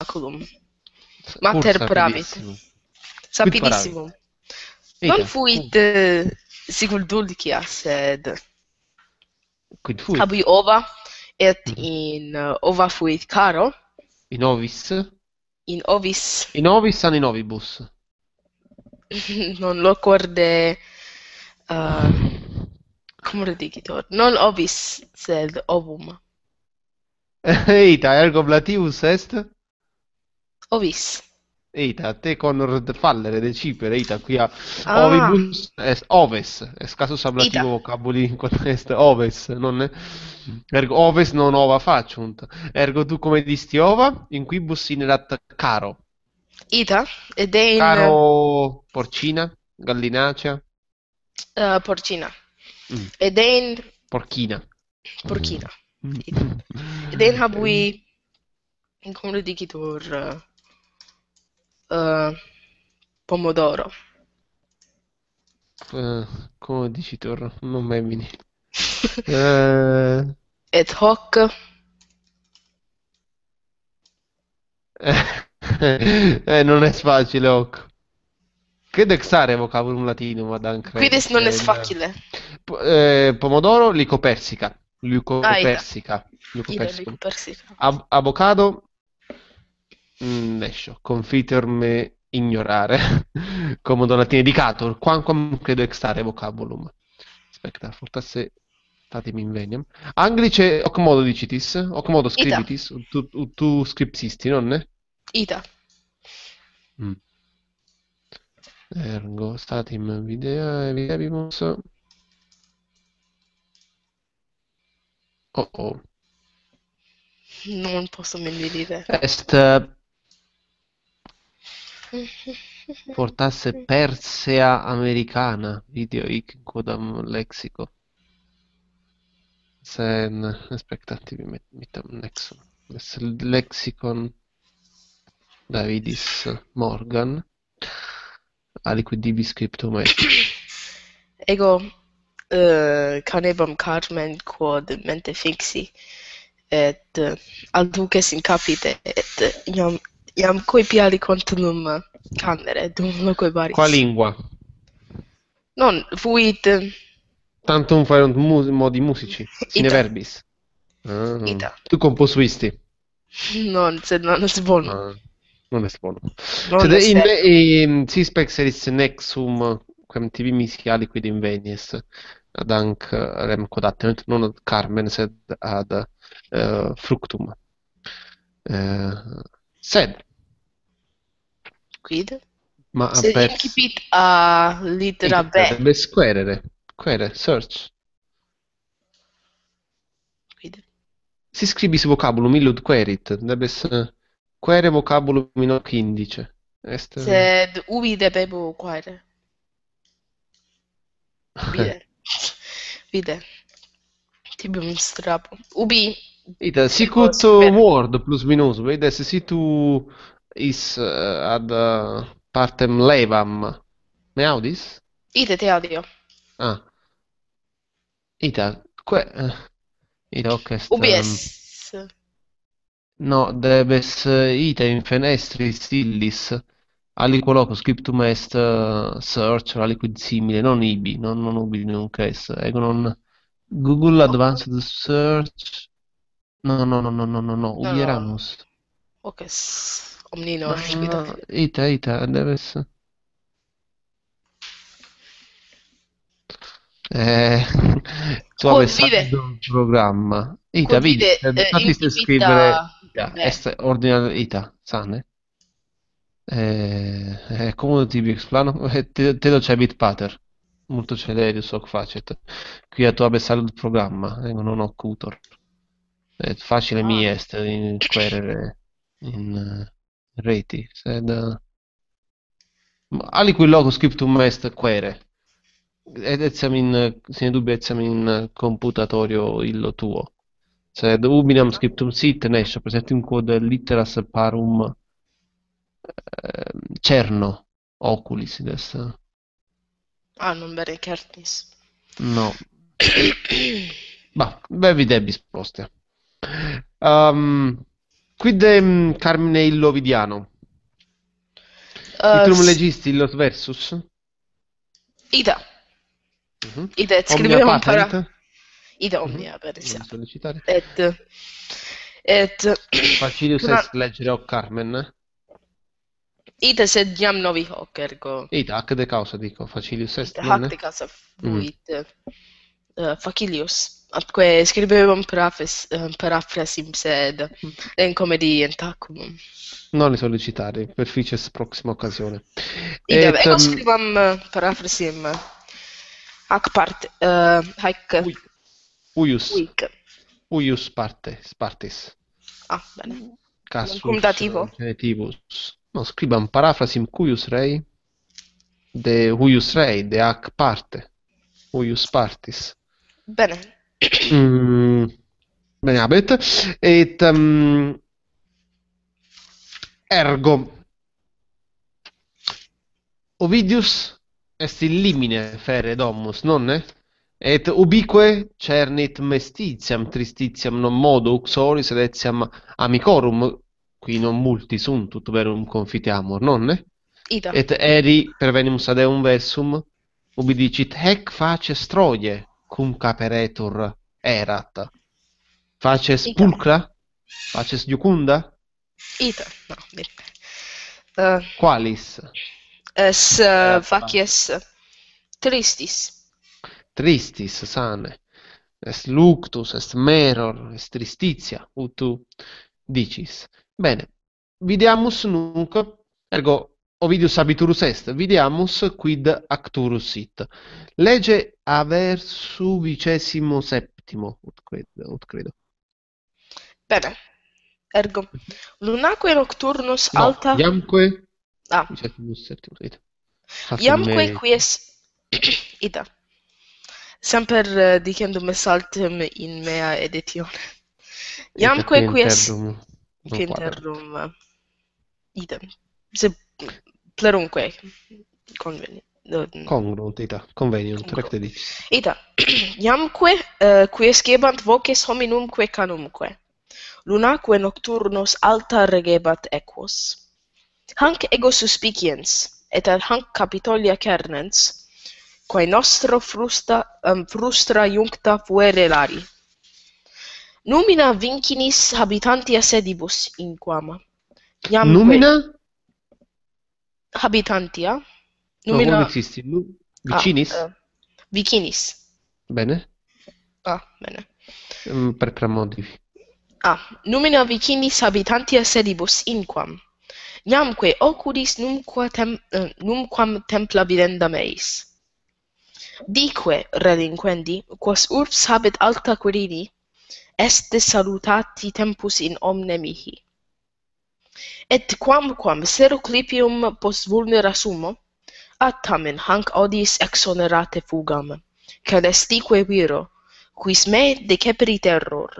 Oracolum. Mater Pravit. Sapidissimo. Sapidissimo. Non fuit uh. sigul dulcia, sed... Quid fuit? Cabui ova, et mm in uh, ova fuit caro. In ovis? In ovis. In ovis an in ovibus. non lo corde... Uh, eh, Cum redigitor? Non ovis, sed ovum. Eita, ergo blativus est? Eita. Ovis. Eita, te Conor fallere cipere, eita, qui a ah. Ovibus, es, eh, Oves, es caso sablativo vocaboli in est, Oves, non è? Ergo, oves non ova faciunt, ergo tu come disti ova, in quibus inerat caro. Ita, ed è in... Caro porcina, gallinacea? Uh, porcina. Mm. Ed è in... Porchina. Porchina. Mm. Ed è in habui... In come lo dici tu? Eh, pomodoro. Uh, come dici Torro? Non mi viene. uh... Ad hoc. Eh, eh, non è facile, hoc. Credo che sare vocabulum latino, ma dan Quindi non è facile. Eh, pomodoro, licopersica. Licopersica. Licopersica. Ab- avocado, mh, mm, lascio, confiturme ignorare, come donatini di Cator, quamquam credo extare vocabulum. Aspetta, fortasse fatemi in veniam. Anglice hoc comodo dicitis, hoc modo scribitis, tu, tu, tu scripsisti, non ne? Ita. Mm. Ergo statim videa videabimus. Oh oh. Non posso ben dire. Est Portasse Persea Americana, video hic in quodam lexico. Sen, expectativi mitam nexum. Es lexicon Davidis Morgan, aliquid dibi scriptum et. Ego, uh, eh, canebam cartmen quod mente fixi, et uh, eh, alduces in capite, et uh, iam jam koji piali contunum camere dum locoi baris. Qua lingua? Non, fuit... Tantum farunt mus modi musici, sine verbis. Ah. Ita. Tu composuisti? Non, sed ah, non è buono. Non è buono. Non sed est in, in, si spexeris nexum quem tibi misiali quid invenies ad anc rem codatement non ad Carmen sed ad eh, fructum. Uh, Sed. Quid? Ma Se per... incipit a litera B. Dovrebbe squerere. Quere, search. Quid? Si scribis vocabulum illud querit. Debbe essere quere vocabulum in indice. Est... Sed ubi debebo quere. Vider. Vider. Tibium strapo. Ubi Ita, si could word plus minus, vede se si tu is uh, ad uh, partem levam. Ne audis? Ite te audio. Ah. Ita, que... Uh, ita, ok. UBS. Um, no, debes uh, ita in fenestris illis aliquoloco scriptum est uh, search aliquid simile, non ibi, non, non ubi nunc est, ego non Google Advanced Search No, no, no, no, no, no, no, ubieramos. Ok, omnino, no, Ita, ita, debes... Eh, tu avessi un programma. Ita, vedi, infatti eh, se scrivere ita, ordinare ita, sane. Eh, eh, come ti vi esplano? Eh, te, lo c'è bit pater. Molto celere so facet. Qui a tu avessi il programma, eh, non ho cutor è facile ah. mi este din querere in eh, reti, sed aliquilloque scriptum est quere ed etiam in sine dubbio etiam in computatorio illo tuo sed ubinam scriptum sit presenti presentum quod litteras parum eh, cerno oculis id ah non bere cartis no bah bevi debis postea Um, ehm, quid è mm, Carmine il Lovidiano? Uh, eh, Itrum legisti illos versus? Ida. Uh-huh. Ida, scriviamo un para... Ida omnia, per esempio. Et... Et... Facilius Cra... est leggere o Carmen? Ita sed jam novi hoc ergo. Ita, hac de causa dico, facilius est. Hac de causa fuit. Mm. Uh, facilius. Atque scrivevam parafrasim, sed in tacum. Mm. Ah, non li sollicitare, per fices proxima occasione. Idem, Et, ego um... scrivam parafrasim hac parte, uh, hac... Ui. Uius. Uic. Uius parte, partes. Ah, bene. Cassus, Cumulativo. Genitivus. No, scribam parafrasim cuius rei de huius rei, de hac parte. Huius partis. Bene, Mm, Benabet. Et, um, ergo, Ovidius est illimine ferre domus, nonne? Et ubique cernit mestitiam tristitiam non modo uxoris ed etiam amicorum qui non multi sunt ut verum confitiamur, nonne? Ita. Et eri per venimus ad eum versum ubidicit hec face stroie cum caperetur erat. Faces Ita. pulcra? Faces iucunda? Ita, no, bene. Uh, Qualis? Es uh, facies tristis. Tristis, sane. Est luctus, est meror, est tristitia, ut tu dicis. Bene, videamus nunc, ergo Ovidius habiturus est, vidiamus quid acturus sit. Lege aversu vicesimo septimo, ut credo. Ut credo. Bene. Ergo. Lunaque nocturnus no, alta... No, iamque... Ah. Vicesimo septimo, ut credo. Iamque me... quies... Ida. Semper uh, dicendum es altem in mea editione. Iamque quies... Interrum. Quies... Interrum. Eh, idem. Se plerunque conveni congruente ita conveniunt recte di ita iamque uh, eh, qui escebant voces hominumque canumque lunaque nocturnos alta regebat equos hanc ego suspiciens et ad hanc capitolia cernens quo nostro frusta um, frustra iuncta fuere lari numina vincinis habitantia sedibus in quama iamque numina habitantia numina no, vicinis ah, uh, ah, vicinis bene ah bene mm, per tre ah numina vicinis habitantia sedibus inquam iamque oculis numquam tem, uh, eh, numquam templa bidenda meis dique relinquendi quos urbs habet alta quirini est salutati tempus in omne mihi Et quam quam sero clipium post vulnera sumo, at tamen hanc odis exonerate fugam, cel estique viro, quis me deceperit terror,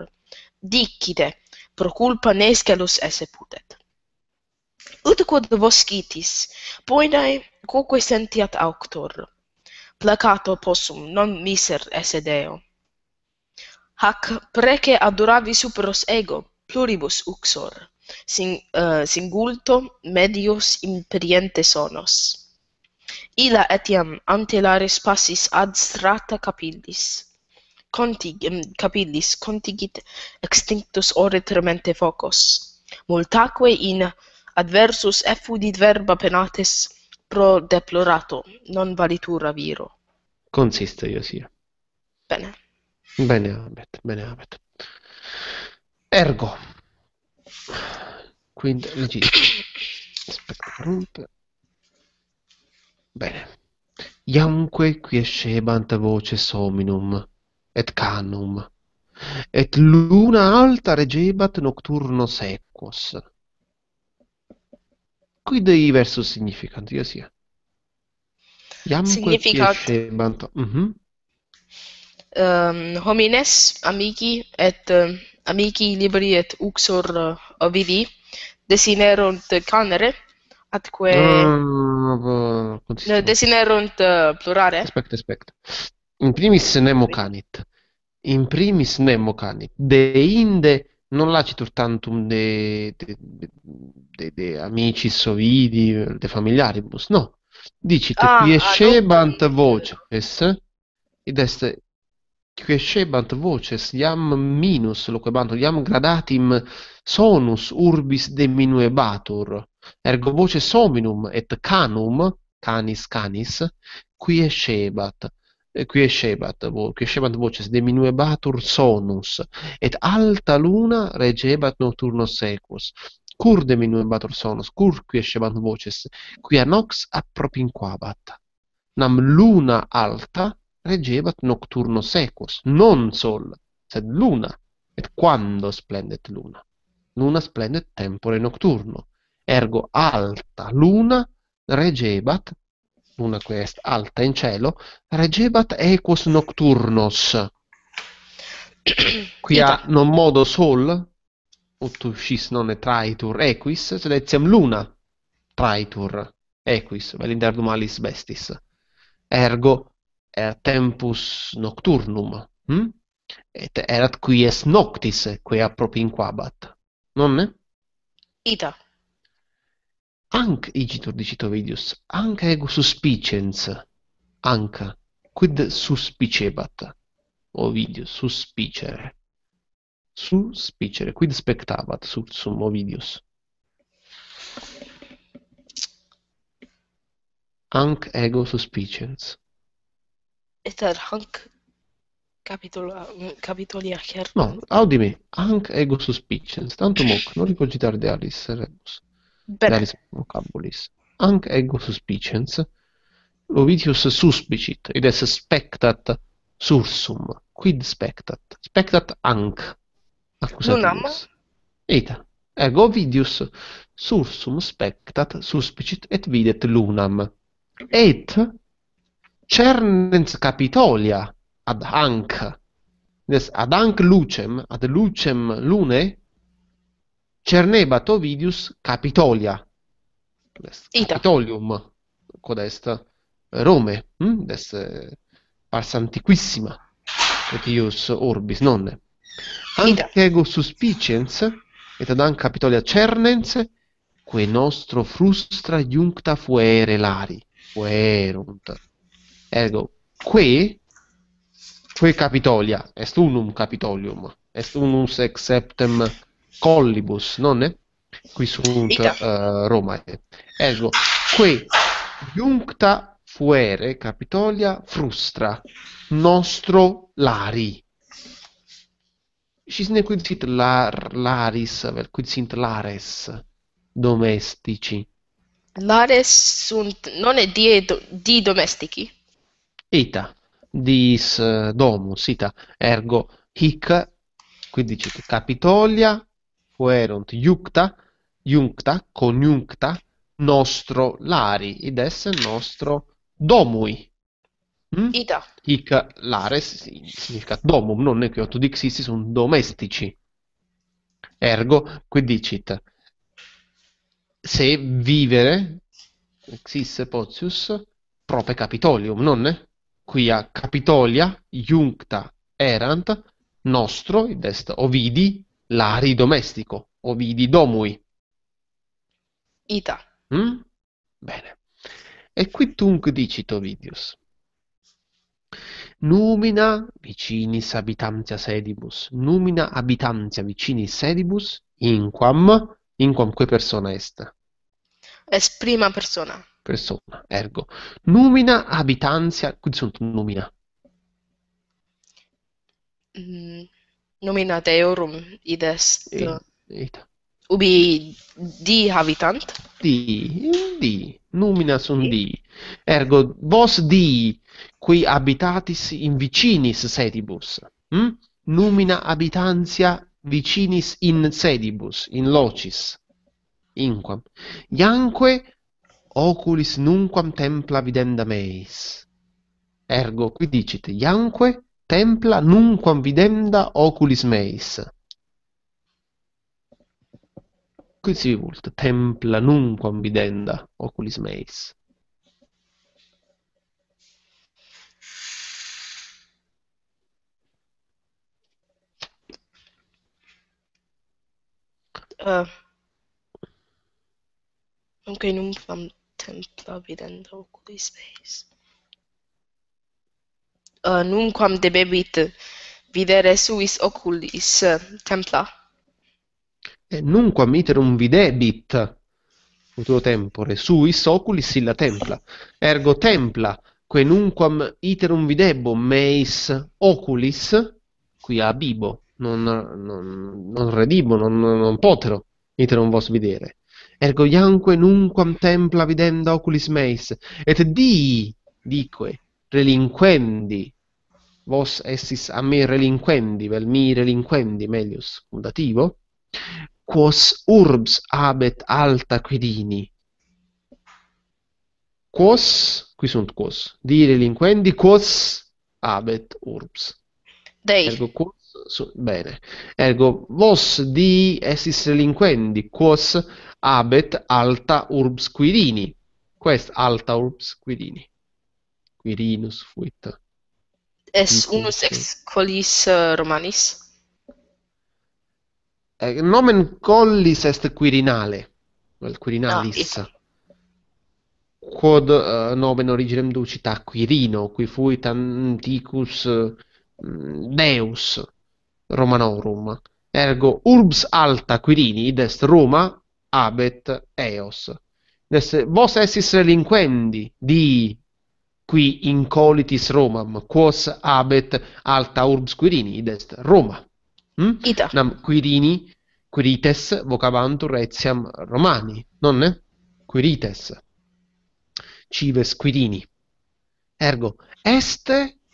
dicite, pro culpa nescelus esse putet. Ut quod vos citis, poenae, quoque sentiat auctor, placato possum non miser esse Deo. Hac prece aduravi superos ego pluribus uxor uh, singulto medius imperiente sonos. Ila etiam antelares passis ad strata capillis. Contig, capillis contigit extinctus ore tremente focos. Multaque in adversus effudit verba penates pro deplorato non valitura viro. Consiste, sia. Bene. Bene, Abet, bene, Abet. Ergo, Quindi registro. Aspetta un Bene. Iamque qui escebant voce sominum et canum. Et luna alta regebat nocturno sequos. Qui dei versus significant, io sia. Iamque qui escebant. Mhm. Mm um, homines amici et amici libri et uxor uh, ovidi desinerunt canere atque ah, desinerunt uh, plurare aspect aspect in primis nemo canit in primis nemo canit de inde non lacitur tantum de de, de, de amici sovidi de familiaribus no dicite ah, piescebant ah, voce es id est quiescebant voces iam minus loquebant iam gradatim sonus urbis diminuebatur ergo voce sominum et canum canis canis quiescebat eh, quiescebat vo quiescebant voces diminuebatur sonus et alta luna regebat nocturnos equus. cur diminuebatur sonus cur quiescebant voces quia nox appropinquabat nam luna alta reggevat nocturno secus, non sol, sed luna, et quando splendet luna? Luna splendet tempore nocturno, ergo alta luna regebat, luna che est alta in cielo, regebat equos nocturnos. Quia non modo sol, ut uscis non traitur equis, sed etiam luna traitur equis, velinderdum alis bestis. Ergo er tempus nocturnum, hm? et erat qui est noctis, quia propinquabat, nonne? Ita. Anc, igitur dicit Ovidius, anc ego suspicens, anc, quid suspicebat Ovidius, suspicere. Suspicere, quid spectabat, sur sum Ovidius? Anc ego suspicens. Eter hanc capitula mm, capitoli her. No, audimi, hanc ego suspiciens, tantum hoc non ricogitar de alis rebus. Bene. Alis vocabulis. Hanc ego suspiciens, Lovidius suspicit, id est spectat sursum. Quid spectat? Spectat hanc. Lunam? Ita. Ego vidius sursum spectat suspicit et videt lunam. Et cernens Capitolia ad hanc. ad hanc lucem, ad lucem lune, cernebat Ovidius Capitolia. Capitolium, codest eh, Rome, hm? des eh, pars antiquissima, etius orbis nonne. Anche ego suspiciens, et ad hanc Capitolia cernens, que nostro frustra iuncta fuere lari, fuerunt Ergo, qui, qui Capitolia, est unum Capitolium, est unus exceptem collibus, non è? Qui sunt uh, eh, Romae. Ergo, qui juncta fuere Capitolia frustra nostro lari. Cisne quinsit lar, laris, qui quinsit lares domestici. Lares sunt, non è di, di domestici? ita, dis eh, domus, ita, ergo hic, qui dice Capitolia fuerunt iucta iuncta, coniuncta, nostro lari, id esse nostro domui. Mm? Ita. Hic lares significa domum, non è che otto dixisti sono domestici. Ergo, qui dicit, se vivere, exis potius, prope capitolium, non è? qui a Capitolia, iuncta erant, nostro, id est Ovidi, lari domestico, Ovidi domui. Ita. Mm? Bene. E qui tunc dicit Ovidius. Numina vicinis abitantia sedibus, numina abitantia vicinis sedibus, inquam, inquam que persona est. Es prima persona. persona ergo numina habitantia quid sunt numina mm, numina deorum id est ita ubi di habitant di di numina sunt di ergo vos di qui habitatis in vicinis sedibus hm numina habitantia vicinis in sedibus in locis inquam iamque oculis nunquam templa videnda meis. Ergo, qui dicit, Ianque templa nunquam videnda oculis meis. Qui si vult, templa nunquam videnda oculis meis. Uh, okay, non fam exemplo videndo oculis meis. Uh, nunquam debebit videre suis oculis uh, templa. nunquam iterum videbit tuo tempore suis oculis illa templa. Ergo templa, que nunquam iterum videbo meis oculis, qui abibo, non, non, non redibo, non, non potero iterum vos videre. ergo ianque nunquam templa videnda oculis meis, et di, dique, relinquendi, vos essis a me relinquendi, vel mi relinquendi, melius, mutativo, quos urbs abet alta quidini. Quos, qui sunt quos, di relinquendi, quos abet urbs. Dei. Ergo, quos, su, bene. Ergo, vos di essis relinquendi, quos abet alta urbs Quirini. Quest alta urbs Quirini. Quirinus fuit. Es unus ex collis eh, Romanis. Eh, nomen collis est Quirinale. Vel Quirinalis. No, ah, quod uh, nomen originem ducit a Quirino, qui fuit anticus uh, deus Romanorum. Ergo urbs alta Quirini, id est Roma abet eos. Vos essis relinquendi di qui incolitis Romam, quos abet alta urbs Quirini, idest Roma. Mm? Ita. Nam Quirini, Quirites vocabantur etiam Romani, nonne? Quirites. Cives Quirini. Ergo, est,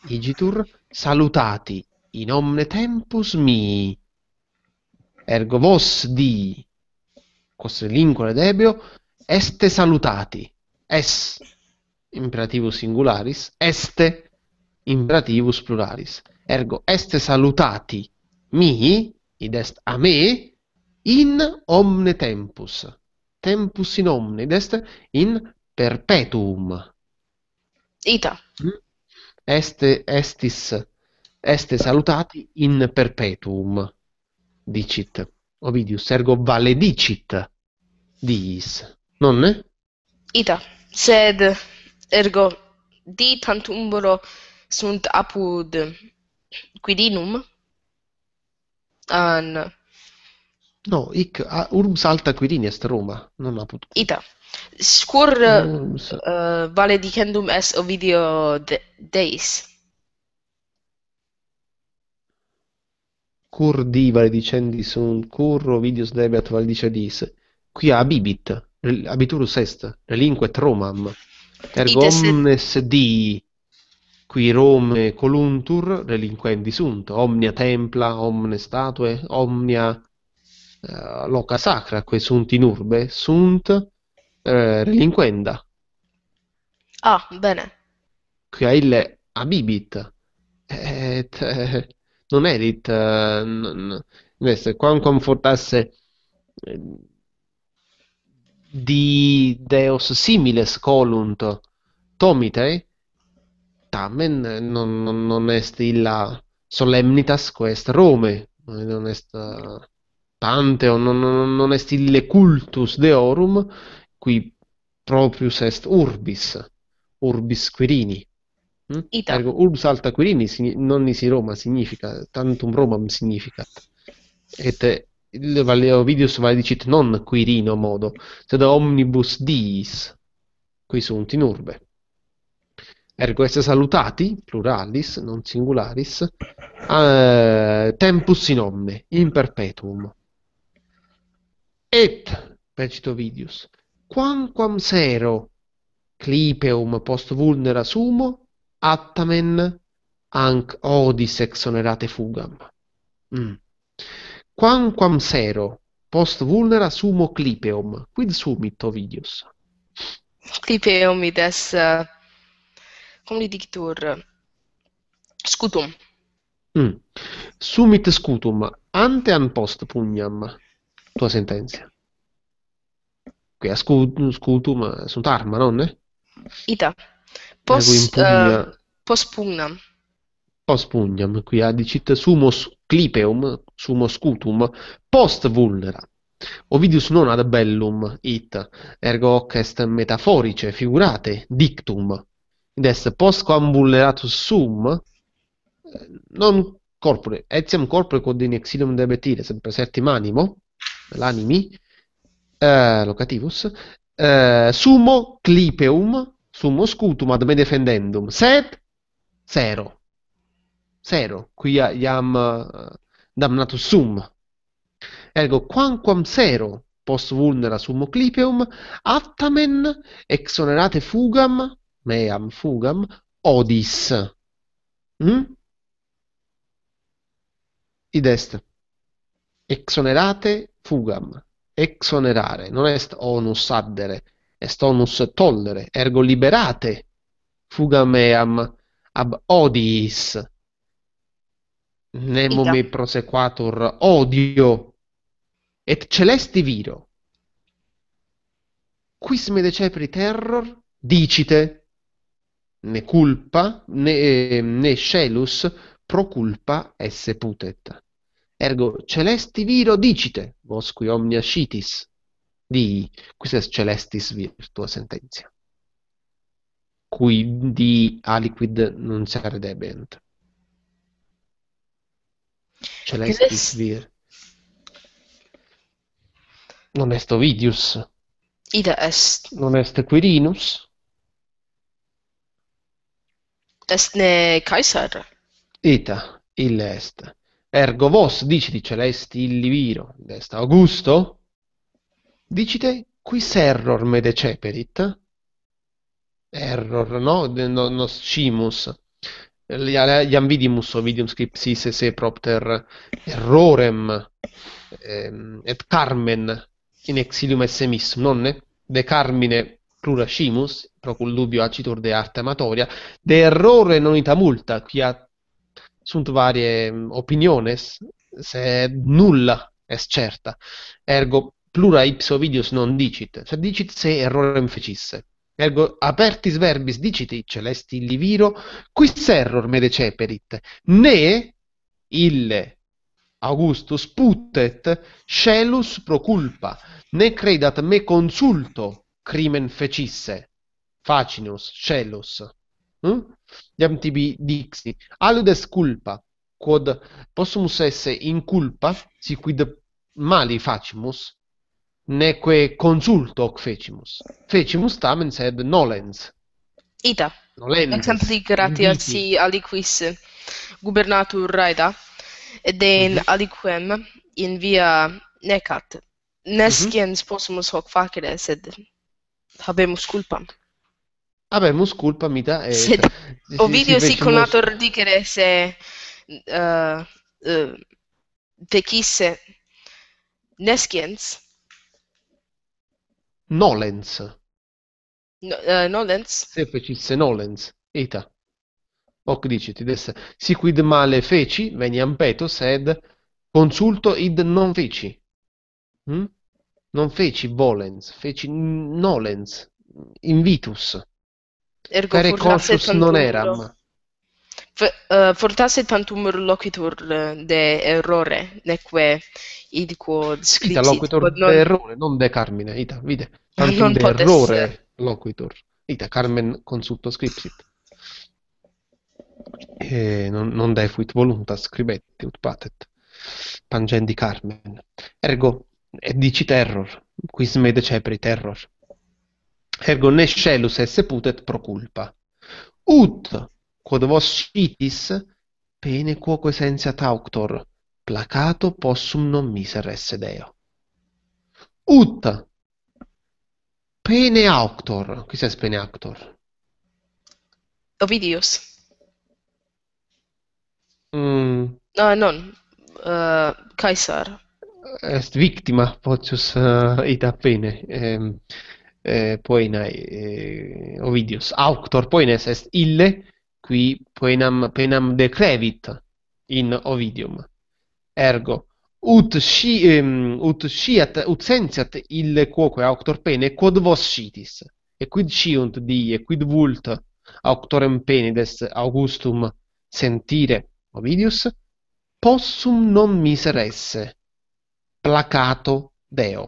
igitur, salutati in omne tempus mii. Ergo vos di queste lingue debio, este salutati, es imperativus singularis, este imperativus pluralis. Ergo, este salutati mi, id est a me, in omne tempus. Tempus in omne, id est in perpetuum. Ita. Mm. Este, estis, este salutati in perpetuum, dicit. Ovidius ergo valedicit non nonne? Ita, sed ergo di tantumbro sunt apud quidinum an No, ic a, urbs alta Quirini est Roma, non apud. Ita. Scur uh, valedicendum est Ovidio de, deis. cur divare dicendi sun curro videos debeat valdicedis, qui abibit, abiturus est, relinque Romam, ergo Itesse... omnes dii, qui Rome coluntur relinquendi sunt, omnia templa, omne statue, omnia uh, loca sacra, que sunt in urbe, sunt uh, relinquenda. Ah, bene. qui Quia ille abibit, et... Eh, non erit qua un confortasse eh, di deos similes colunt tomite tamen eh, non, non, non est illa solemnitas quest Rome non est uh, eh, panteo non, non, non est ille cultus deorum qui proprius est urbis urbis quirini Mm? Ita. Ergo, urbs alta Quirini, nonnisi Roma significa, tantum Romam significa. Et il vale Ovidius valedicit non Quirino modo, sed omnibus diis, qui sunt in urbe. Ergo esse salutati, pluralis, non singularis, a, eh, tempus in omne, in perpetuum. Et, percito videos, quamquam sero clipeum post vulnera sumo, attamen anc odis exonerate fugam. Mm. Quamquam sero, post vulnera sumo clipeum, quid sumit Ovidius? Clipeum ides, uh, eh, cum li dictur, scutum. Mm. Sumit scutum, ante an post pugnam, tua sentenza. Qui a scutum eh, sunt arma, non? Ita. Pos, impugna, uh, eh, pospugnam. Pospugnam, qui adicit ah, sumos clipeum, sumos cutum, post vulnera. Ovidius non ad bellum it, ergo hoc est metaforice, figurate, dictum. Id est postquam vulneratus sum, eh, non corpore, etiam corpore quod in exilium debetire, sempre certim animo, l'animi, eh, locativus, eh, sumo clipeum summo scutum ad me defendendum, set zero. Zero, qui iam uh, eh, damnatus sum. Ergo, quamquam zero post vulnera summo clipeum, aptamen exonerate fugam, meam fugam, odis. Mm? Id est. Exonerate fugam. Exonerare, non est onus addere, estonus tollere, ergo liberate fugam eam ab odiis. Nemo Ita. prosequatur odio et celesti viro. Quis me decepri terror dicite ne culpa ne, ehm, ne scelus pro culpa esse putet. Ergo celesti viro dicite, vos qui omnia scitis di quistes celestis virtua sentenzia cui di aliquid non sare debent. Celestis vir. Non est Ovidius. Id est. Non est Quirinus. Est ne Caesar. Ita, il est. Ergo vos, dici di celesti il liviro, est Augusto, dicite quis error me deceperit? Error, no? no nos cimus. Iam vidimus ovidium scriptis se propter errorem eh, et carmen in exilium esse nonne? De carmine plura procul dubio acitur de arte amatoria, de errore non ita multa, quia sunt varie mm, opiniones, se nulla est certa. Ergo, plura ipso videos non dicit, cioè dicit se errorem fecisse. Ergo apertis verbis diciti celesti li viro, quis error me deceperit, ne ille Augustus putet scelus pro culpa, ne credat me consulto crimen fecisse. Facinus, scelus. Mm? Hm? Iam tibi dixi, aludes culpa, quod possumus esse in culpa, si quid mali facimus, neque consulto hoc fecimus. Fecimus tamen, sed nolens. Ita. Nolens. Exempli gratia si aliquis gubernatur raida, ed en mm -hmm. aliquem in via necat. Nesciens mhm. mm -hmm. possumus hoc facere, sed habemus culpam. Habemus culpam, ita. Et, si, ovidio si, si dicere se uh, uh, fecisse nesciens, Nolens. No, eh, nolens? Se fecisse nolens, eta. Hoc dicit, des, siquid male feci, veniam petos, ed consulto id non feci. Hm? Non feci volens, feci nolens, invitus. Ergo Care conscius non eram. Uh, fortasse tantum loquitur eh, de errore, neque id quod scripsit. Ita loquitur non... de errore, non de carmine, ita, vide. Tantum non de potesse... errore loquitur. Ita, carmen consulto scripsit. E non, non fuit voluntas scribetti ut patet. Pangendi carmen. Ergo, e dici terror, quis me decepri terror. Ergo, ne scelus esse putet pro culpa. Ut quod vos citis pene quoque essentia tauctor placato possum non miser esse deo ut pene auctor quis est pene auctor ovidius mm no non uh, caesar est victima potius uh, ita pene ehm, eh, eh poenae eh, ovidius auctor poenes est ille qui poenam penam decrevit in Ovidium. Ergo, ut sci um, ehm, ut sciat ut sentiat ille quoque auctor pene quod vos citis et quid sciunt di et quid vult auctorem penides augustum sentire ovidius possum non miser esse placato deo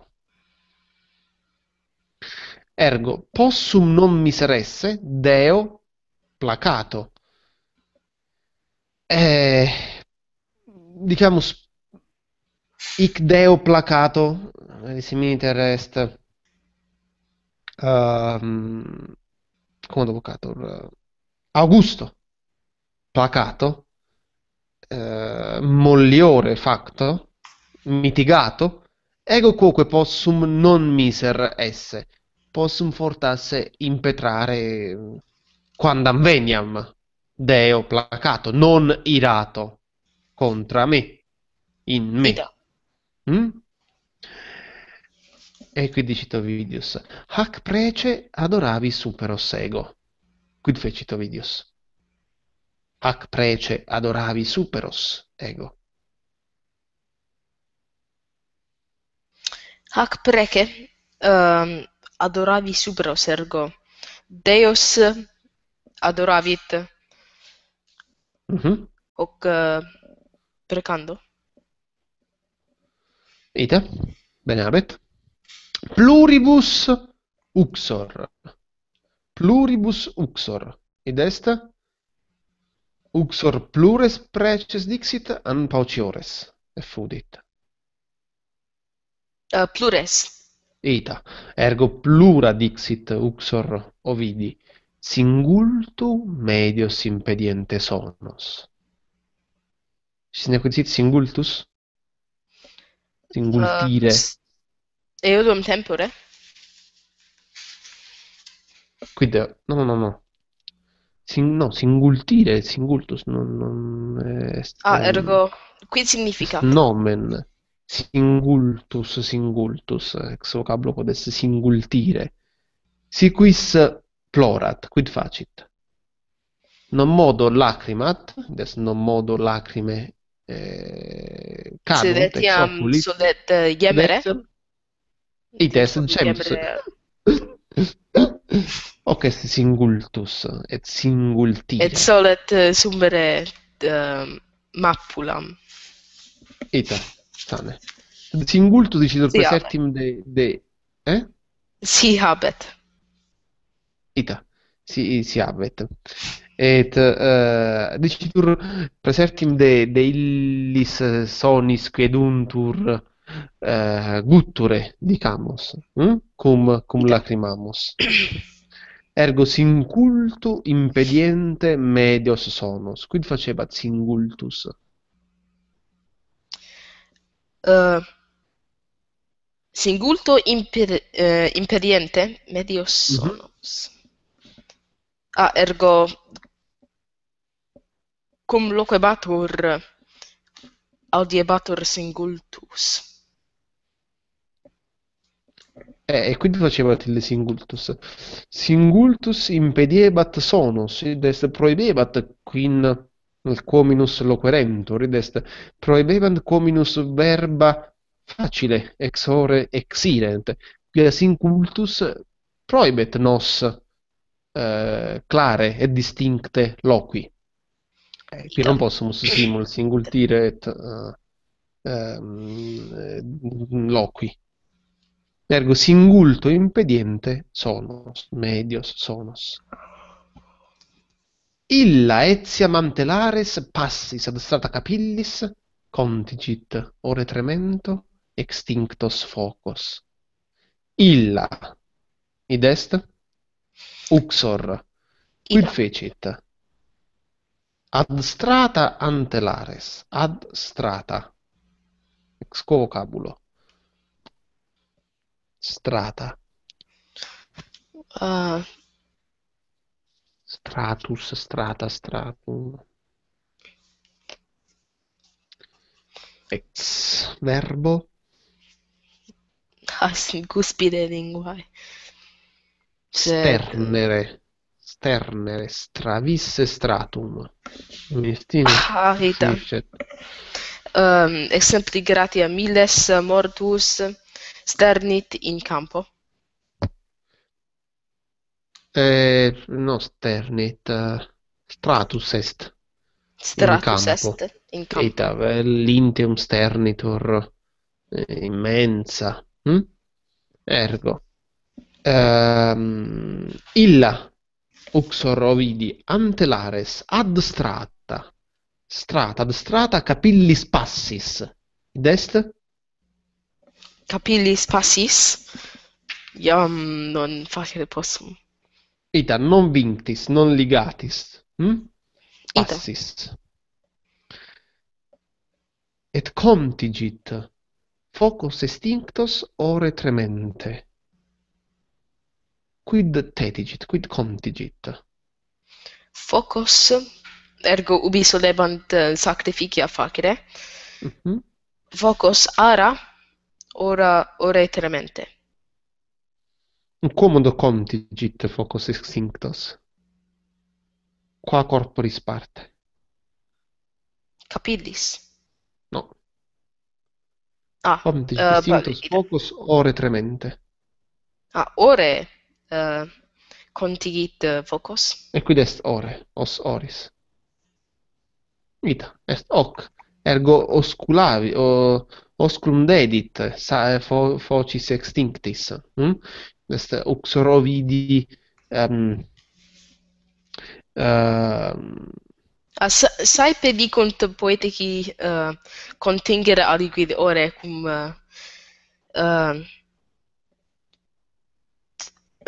ergo possum non miser esse deo placato. Eh, diciamo, hic deo placato, eh, similiter est um, come vocator eh, Augusto placato eh, molliore facto mitigato ego quoque possum non miser esse possum fortasse impetrare quandam veniam, Deo placato, non irato, contra me, in me. Mm? E qui dicito Vidius, hac prece adoravi superos ego. Quid fecito Vidius. Hac prece adoravi superos ego. Hac prece um, adoravi superos ergo. Deus adoravit mm hoc uh, precando. Ita, bene abet. Pluribus uxor. Pluribus uxor. Id est? Uxor plures preces dixit, an pauciores effudit. Uh, plures. Ita. Ergo plura dixit uxor ovidi. singultu medios impediente sonos. Ci si acquisit singultus? Singultire. Uh, eodum tempore? Quid, no, no, no, no. Sin, no, singultire, singultus non, non è... Ah, ergo, qui significa... Nomen, singultus, singultus, ex vocablo potesse singultire. Si quis plorat quid facit non modo lacrimat des non modo lacrime eh, cadunt sed etiam solet uh, eh, gemere des est gemere hoc est singultus et singultire et solet uh, eh, sumere uh, ehm, mappulam ita stane singultus dicitur sì, per de de eh si habet ita si si abet et uh, eh, dicitur presertim de de illis sonis queduntur uh, eh, gutture dicamus hm? cum cum lacrimamus ergo singultu impediente medios sonos quid facebat singultus uh, eh, singulto imper, uh, impediente medios mhm. sonos mm -hmm a ah, ergo cum loquebatur audiebatur singultus e eh, e quindi faceva il singultus singultus impediebat sonos id est prohibebat quin il cominus loquerento id est prohibebant cominus verba facile ex ore exilent quia singultus prohibet nos Eh, clare e distincte loqui. Eh, qui non possumus simul singultire et uh, um, ehm, eh, loqui. Ergo singulto impediente sonos, medios sonos. Illa etia mantelares passis ad strata capillis contigit ore tremento extinctos focos. Illa, id est? Uxor, quid fecit? Ad strata antelares, ad strata. Ex covocabulo, Strata. Uh. Stratus, strata, stratum. Ex verbo. Ah, sì, cuspide linguae. sternere sternere stravisse stratum destino ah, ah um, exempli gratia miles mortus sternit in campo eh no sternit uh, stratus est stratus in est in campo eta eh, lintium sternitur eh, immensa hm? ergo ehm, illa uxor ovidi antelares ad strata strata ad strata capillis passis dest est? capillis passis iam non facile possum ita non vintis non ligatis hm? passis ita. et contigit focus extinctos ore tremente quid tetigit, quid contigit? Focus, ergo ubi solebant eh, sacrificia facere, mm -hmm. focus ara, ora, ora eternamente. Comodo contigit focus extinctos, qua corporis parte. Capillis? No. Ah, contigit uh, eh, extinctos focus ore tremente. Ah, ore Eh, contigit focus eh, et quid est ore os oris vita est hoc ergo osculavi o osculum dedit eh, sa fo, focis extinctis hm est uxorovidi ehm um, uh, ehm ah, sa, saepe di cont poeti qui uh, contingere aliquid ore cum ehm uh, uh,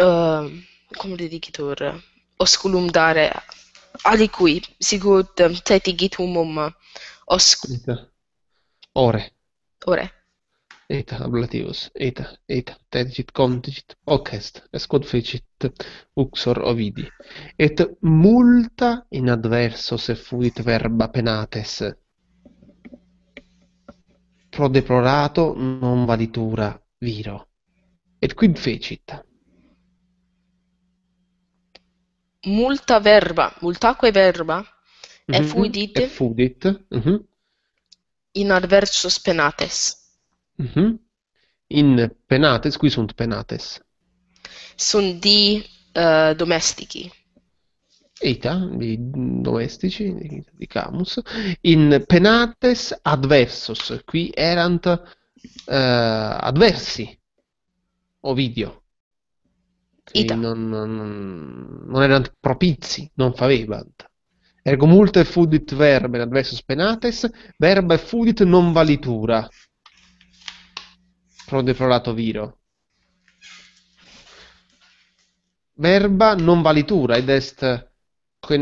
uh, cum de osculum dare aliqui sigut ehm, tetigit homum oscul ore ore et ablativus et et tetigit contigit oquest quod fecit uxor ovidi et multa in adverso se fuit verba penates pro deplorato non valitura viro et quid fecit multa verba, multaque verba, mm-hmm. effudit, effudit. Mm-hmm. in adversus penates. Mm-hmm. In penates, qui sunt penates? Sunt di uh, domestici. Eita, di domestici, di, di camus. In penates adversus, qui erant uh, adversi, Ovidio non, non, non, erano propizi, non favebant. Ergo e fudit verben adversus penates, verba e fudit non valitura. Pro deplorato viro. Verba non valitura, ed est... Que,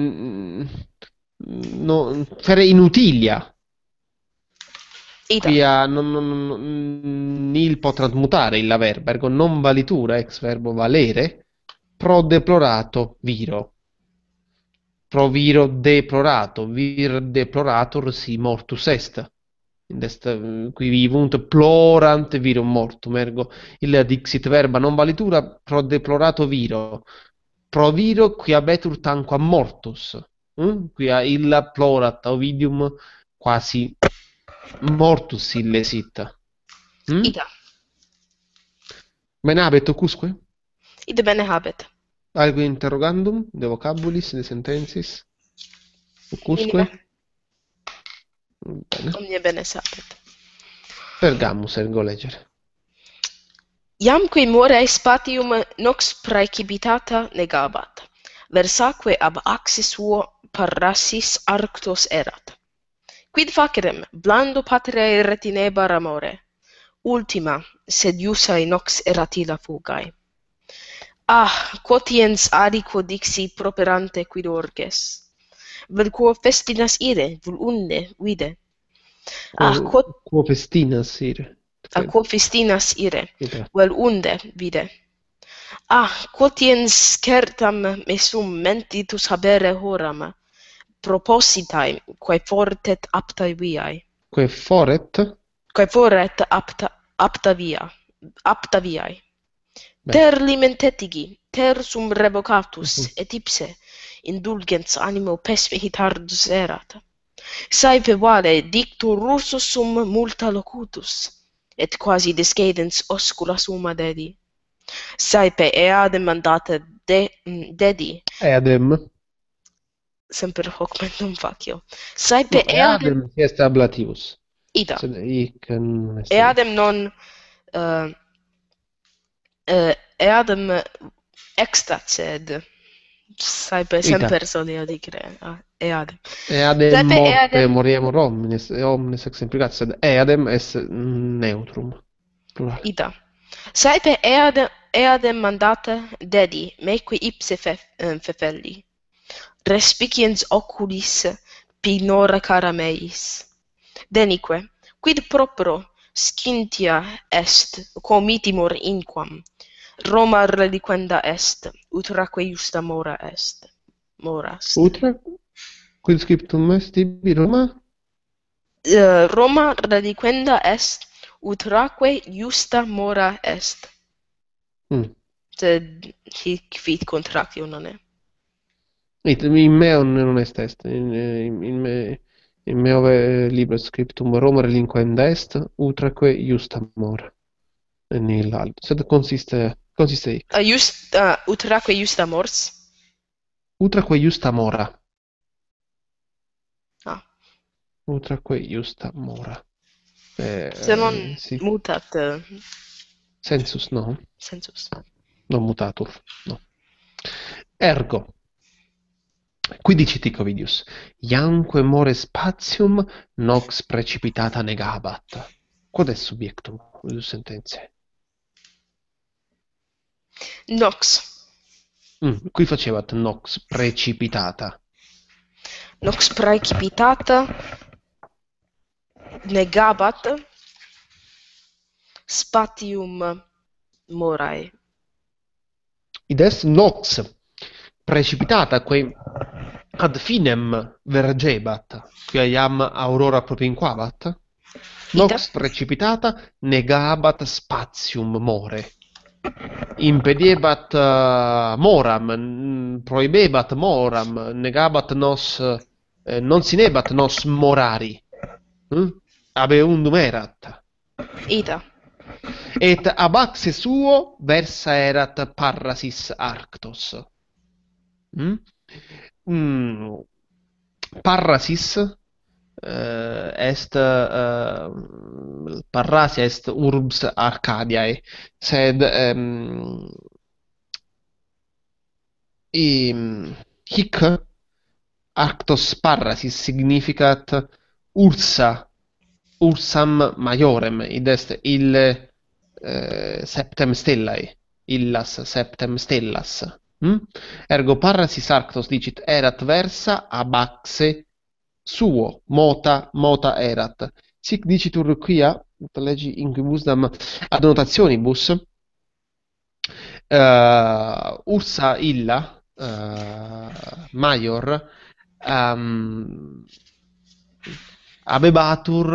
no, fere inutilia Via, non, non, non, il può trasmutare il verbo non valitura, ex verbo valere, pro deplorato, viro. Pro viro deplorato, vir deploratur si mortus est. Est, qui vivunt plorant virum mortum, ergo il dixit verba non valitura pro deplorato viro, pro viro qui abetur tanqua mortus, mm? qui a illa plorat Ovidium quasi mortus ille Hm? Ida. Bene habet ocusque? Id bene habet. Algo interrogandum de vocabulis, de sententiis. Ocusque? Mm, bene. Omnia bene sapet. Pergamus ergo legere. Iam qui spatium est patium nox praecibitata negabat, versaque ab axis suo parrasis arctos erat. Quid facerem blando patre retinebar amore? Ultima, sed iusa in hox eratila fugae. Ah, quotiens adico dixi properante quid orges. Vel quo festinas ire, vul unde, vide. Ah, quo, quo festinas ire. Ah, quo festinas ire, vel unde, vide. Ah, quotiens certam mesum mentitus habere horam, propositae, quae foret apta viae. Quae foret? Quae foret apta, apta via, apta viae. Ter limentetigi, ter sum revocatus, mhm. et ipse, indulgens animo pesmehi tardus erat. Saepe vale dictu russus sum multa locutus, et quasi descedens oscula suma dedi. Saepe eadem mandate de, mm, dedi. Eadem semper hoc mentum facio. Saepe no, eadem... Eadem est ablativus. Ida. Sed Eadem non... Uh, uh, eh, eadem eh, extat, saepe semper solio dicere. Ah, eadem. Eadem Saipe morte eadem... Eh, moriemur omnes, omnes ex implicat, sed eadem est neutrum. Plural. Ida. Saepe eadem, eadem mandate dedi, qui ipse fe, um, fefelli respiciens oculis pignora cara meis. Denique, quid propro scintia est comitimor inquam, Roma reliquenda est, utraque justa mora est. Moras. Utra? Quid scriptum est tibi Roma? Uh, Roma reliquenda est, utraque justa mora est. Hmm. Sed hic fit contractio non est. in me non è est, in, in, me, in meove libro scriptum Romare linquam est, utraque just amor, nil alt. Sed consiste, consiste hic. Uh, just, uh, utraque just amors? Utraque just amora. Ah. Utraque just amora. Eh, Se non eh, sì. mutat... Eh, sensus, no? Sensus. Non mutatur, no. Ergo, Qui dicit Ticovidius, Iamque more spatium nox precipitata negabat. Quod est subiectum, quod est Nox. Mm, qui facevat nox precipitata? Nox precipitata negabat spatium morae. Id est nox precipitata qui ad finem vergebat, quiam aurora propinquabat, nox precipitata negabat spatium more, impediebat uh, moram, proibebat moram, negabat nos, eh, non sinebat nos morari, hm? abeundum erat. Ita. Et abaxe suo versa erat parrasis arctos Mm? Mm. Parrasis uh, est uh, Parrasia est urbs Arcadiae sed um, im hic actos Parrasis significat ursa ursam maiorem id est ille uh, septem stellae illas septem stellas Mm? Ergo parrasi sarctos dicit erat versa abaxe suo, mota, mota erat. Sic dicitur quia, leggi inquibusdam ad notationibus, uh, eh, ursa illa uh, maior um, abebatur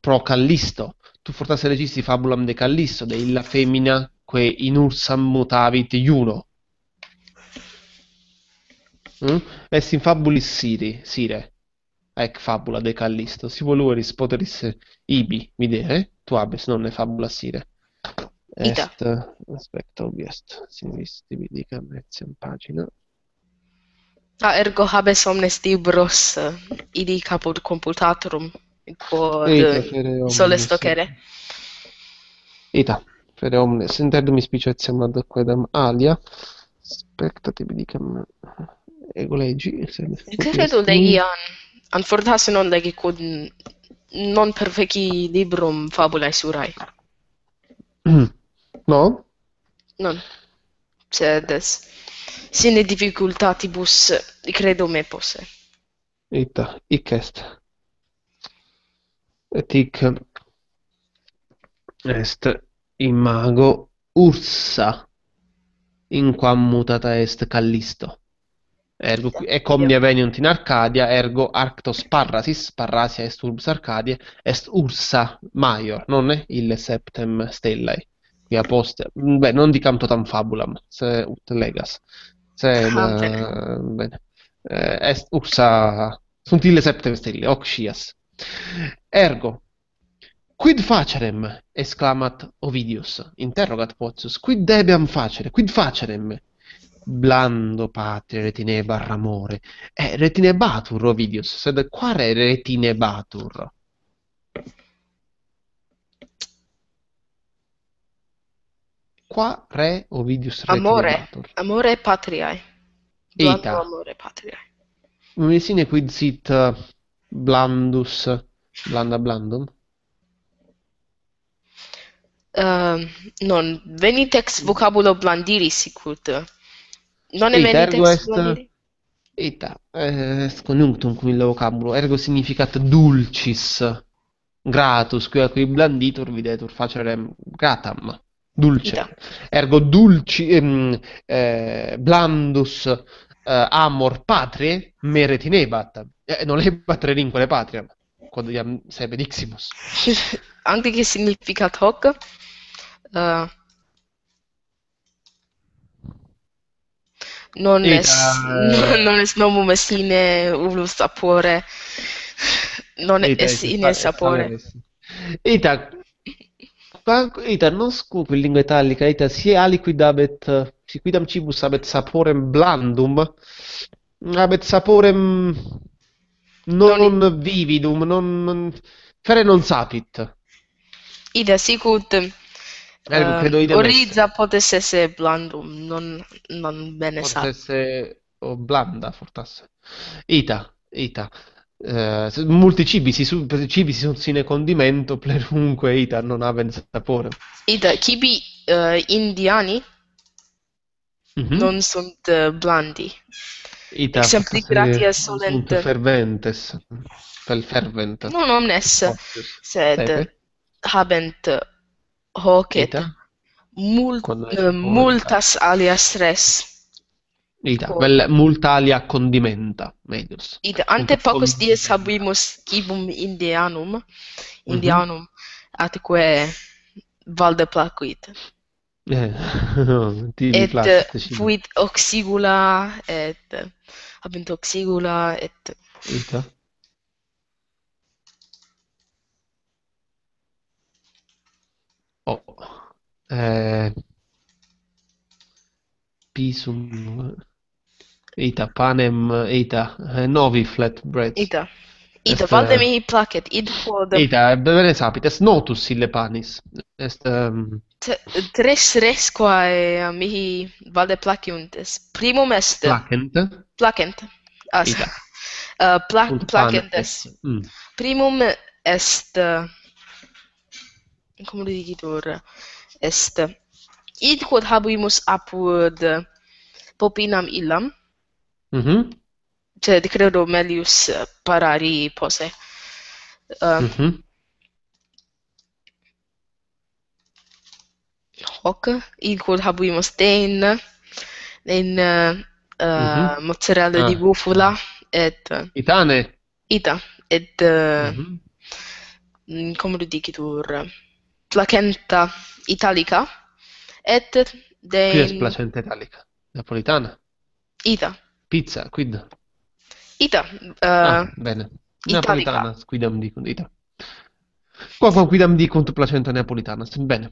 pro Callisto tu fortasse registi fabulam de Callisto de illa femina que in ursam mutavit iuno Mm? Est in fabulis siri, sire, ec fabula de Callisto, si volueris poteris ibi videre, tu abes non ne fabula sire. Est, Ita. aspetta, ubi est, sinistri mi dica, in pagina. Ah, ergo habes omnes libros, eh, idi caput computatorum, quod Ita, eh, sole stocere. Ita, fere omnes, interdum ispicietiam ad quedam alia, aspetta, ti dicam Egolegi. Egalegian. Anfordhasen on legi kod non perfeki librum fabulae surai. Mm. No? Non. Se Sed es sine difficultatibus credo me posse. Ita, hic est. Et hic est imago ursa in quam mutata est Callisto. Eh, ergo e comnia veniunt in Arcadia, ergo arctos parrasis, parrasia est urbs Arcadia, est ursa maior, non è il septem stellae, qui a poste, beh, non dicam totam fabulam, se ut legas, se, ah, okay. Eh, bene, eh, est ursa, sunt ille septem stellae, hoc scias. Ergo, Quid facerem? esclamat Ovidius. Interrogat Pozzus. Quid debiam facere? Quid facerem? blando pate retinebar ramore. Eh, retinebatur, Ovidius, sed quare retinebatur? Qua re Ovidius amore, amore patriae. Blando amore patriae. Mi sine quid sit eh, blandus blanda blandum? Uh, non, venitex vocabulo blandiri sicut non è emerita est eta est coniunctum cum il vocabolo ergo significat dulcis gratus quia qui blanditur videtur facere gratam dulce Ita. ergo dulci ehm, eh, blandus eh, amor patrie meretinebat eh, non è lebat relinquere patriam quod iam sebe diximus anche che significat hoc uh, non, e, es, non è nomu mesine ulu sapore. Non è esine il sapore. Ita, Ita, non scupi in lingua italica, Ita, si aliquidabet, si quidam cibus abet saporem blandum, abet saporem non, non vividum, non, non, fere non sapit. Ida, sicut eh, eh Orizza potesse essere blandum, non, non bene sa. Potesse o blanda, fortasse. Ita, ita. Uh, molti cibi si, su, cibi si sono sine condimento, plerunque ita non ha sapore. Ita, cibi uh, indiani mm-hmm. non sono uh, blandi. Ita, Exempli gratias solent. Ferventes. Fel fervent. Non omnes, sed Sebe. habent hoc et mul multas alia stress ita oh. vel multa alia condimenta medius id ante pocos dies habimus quibum indianum mm -hmm. indianum atque valde placuit eh, et plastici. fuit oxigula et habent oxigula et ita oh. eh, pisum ita panem ita eh, novi flatbread ita ita valde eh, mi placet id quod ita bene sapite est notus ille panis est um... tres res quae eh, mihi valde placiunt est primum est placent placent as ita uh, pla placent est mm. primum est uh, in comodo est id quod habuimus apud popinam illam mhm mm te decreto melius parari posse um, mhm mm hoc id quod habuimus ten in uh, mm -hmm. mozzarella ah. di bufala et itane ita et uh, mm -hmm. dicitur placenta italica et de Qui placenta italica? Napolitana. Ita. Pizza, quid? Ita. Uh, ah, bene. Italica. Napolitana, quidam dicunt ita. Qua quam quidam dicunt placenta napolitana, sim bene.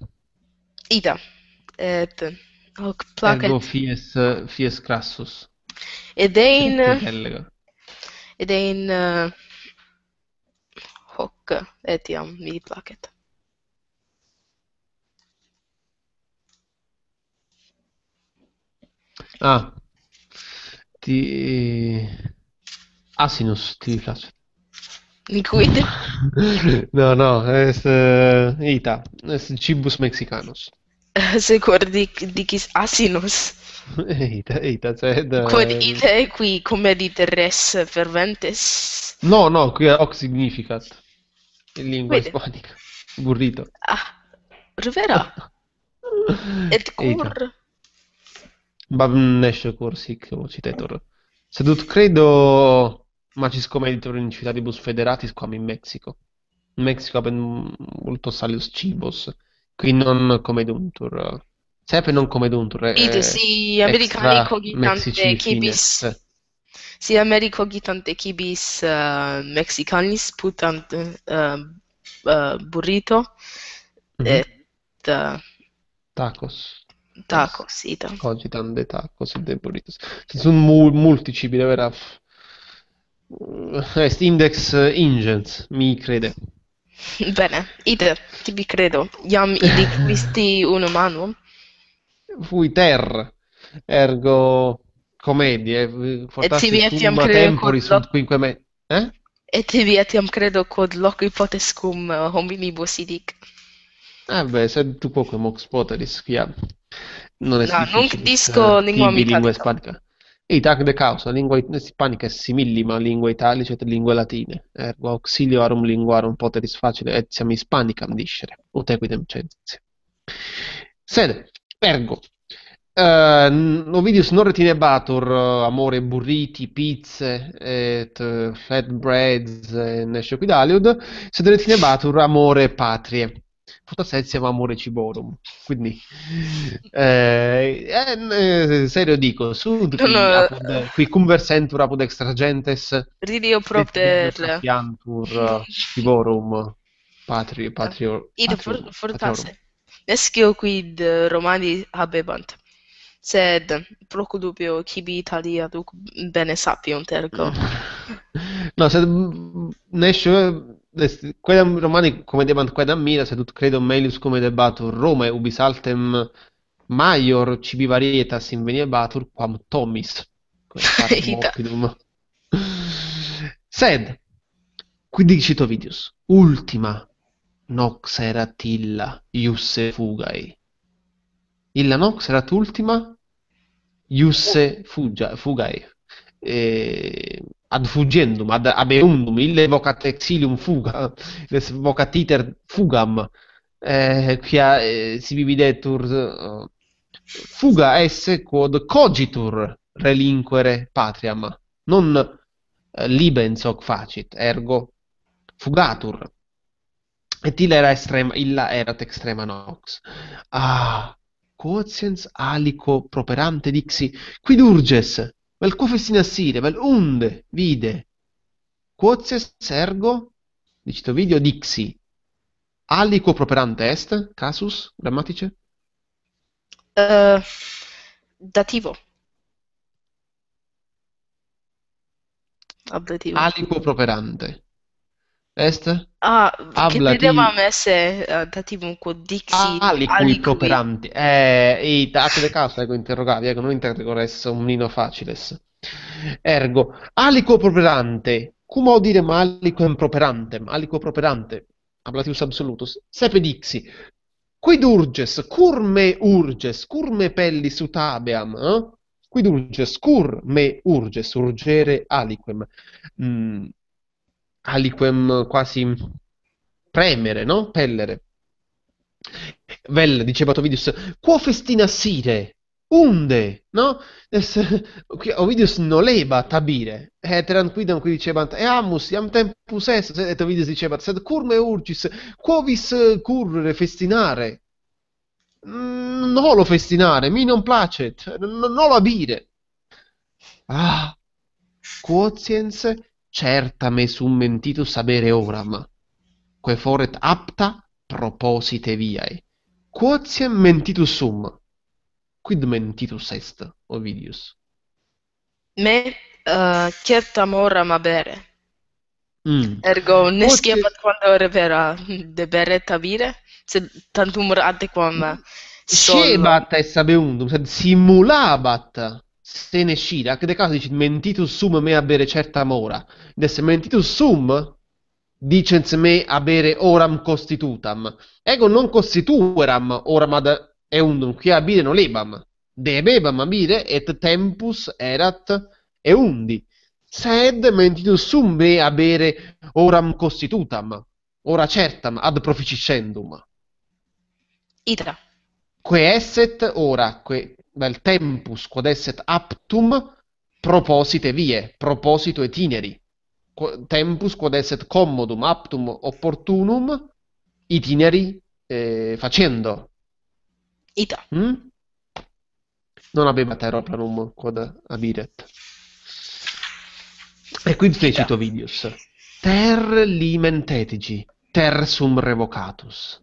Ita. Et hoc placet Ergo fies fies crassus. Eh, et in Et in uh, hoc etiam mi placet. Ah, ti... Asinus, ah, ti piace. Liquid. no, no, es eh, Ita, es cibus mexicanus. Sicur di, di chi asinus. Ah, eita, eita, cioè... Da... Quod ite qui come di res ferventes? No, no, qui hoc significat. In lingua Vede. ispanica. Burrito. Ah, rivera. Et cur... Eita. Babnesh Kursik, o citetur. Sed ut credo macis comeditur in citatibus federatis quam in Mexico. In Mexico habem multos salius cibos, qui non comeduntur. Sempre non comeduntur, eh, Ito, si, americani cogitante cibis. Eh. Si, americani cogitante cibis uh, mexicanis putant uh, uh, burrito, mm -hmm. et... tacos. Taco, sì, taco. Oggi tante taco, se debolitos. Sono mu- multipli, vera. Est eh, index ingens, mi crede. Bene, ide, ti vi credo. Iam idic visti un umano. Fui ter, ergo comedie, eh, fortassi et summa tempori sunt quinque me... Eh? Et ibi etiam credo quod loquipotescum hominibus eh, idic. Eh beh, sed tu quoque mox poteris, quia non è no, non disco eh, lingua tibi, lingua ispanica. E tac de causa, lingua ispanica è simillima a lingua italica cioè e lingue latine. ergo auxiliorum linguarum poteris facile etiam hispanicam discere, ut equidem censi. Sede, ergo, Uh, Ovidius non retinebatur uh, eh, amore burriti, pizze, et uh, eh, flatbreads, e nescio quidaliud, sed retinebatur amore patrie fotosezia amore ciborum. Quindi, eh, eh, eh serio dico, sunt qui, no, qui conversentur apud extra gentes, ridio propter piantur ciborum patri, patrio, id fortasse. For Nescio quid eh, Romani habebant, sed proco dubio cibi Italia duc bene un ergo. no, sed nescio Quedam romani come debant quedam miras, edut credom melius come debatur, Roma e ubi saltem maior cibi varietas batur quam tomis. Sed, qui dicit Ovidius, ultima nox erat illa, iusse fugai. Illa nox erat ultima, iusse fugai. E ad fugendum, ad abeundum, ille vocat exilium fuga, vocat iter fugam, eh, quia eh, si vividetur, eh, fuga esse quod cogitur relinquere patriam, non eh, libens hoc facit, ergo fugatur. Et illa era estrema, illa erat extrema nox. Ah, quotiens alico properante dixi, quid urges? Quel sin assire, vel unde vide, quoces ergo, dicito video dixi, aliquo properante est, casus, grammatice? Uh, dativo. Additivo. Aliquo properante. Est? Ah, Habla che vedevamo di... Eh, tipo un comunque Dixie. Ah, ah aliquid operanti. Eh, e tate ah, de caso, ecco, interrogavi, ecco, non interrogores, ecco, un nino faciles. Ergo, alico properante, cum dire ma aliquem properantem, aliquo properante, ablatius absolutus, sepe dixi, quid urges, cur me urges, cur me pellis utabeam, eh? quid urges, cur me urges, urgere aliquem. Mm aliquem quasi premere, no? Pellere. Vel, diceva Ovidius, quo festina sire, unde, no? Ovidius noleba tabire, heteran eh, quidam qui dicebant, eamus, iam tempus est, et Ovidius dicebat, sed curme me urgis, quo vis eh, currere festinare? Mm, non lo festinare, mi non placet, cioè, non lo abire. Ah, quotiens certame summentitus habere oram, quae foret apta proposite viae. Quotiem mentitus sum, quid mentitus est, Ovidius? Me uh, eh, certam oram habere. Mm. Ergo, nescia Quotie... quando revera debere tabire, sed tantum ante quam... Mm. Sol... Scebat est sabeundum, sed simulabat se ne scida. Anche De Caso dice mentitus sum me a bere certam ora. Adesso mentitus sum dicens me a oram costitutam. Ego non costitueram oram ad eundum, qui abire non lebam. Debebam abire et tempus erat eundi. Sed mentitus sum me a oram costitutam, ora certam ad proficiscendum. Itra. Que esset ora, que bel tempus quod esset aptum proposite vie, proposito itineri. ineri. Tempus quod esset commodum, aptum opportunum, itineri eh, facendo. Ita. Mm? Hm? Non aveva teraplanum quod abiret. E qui fecit Ovidius. Ter limentetici, ter sum revocatus.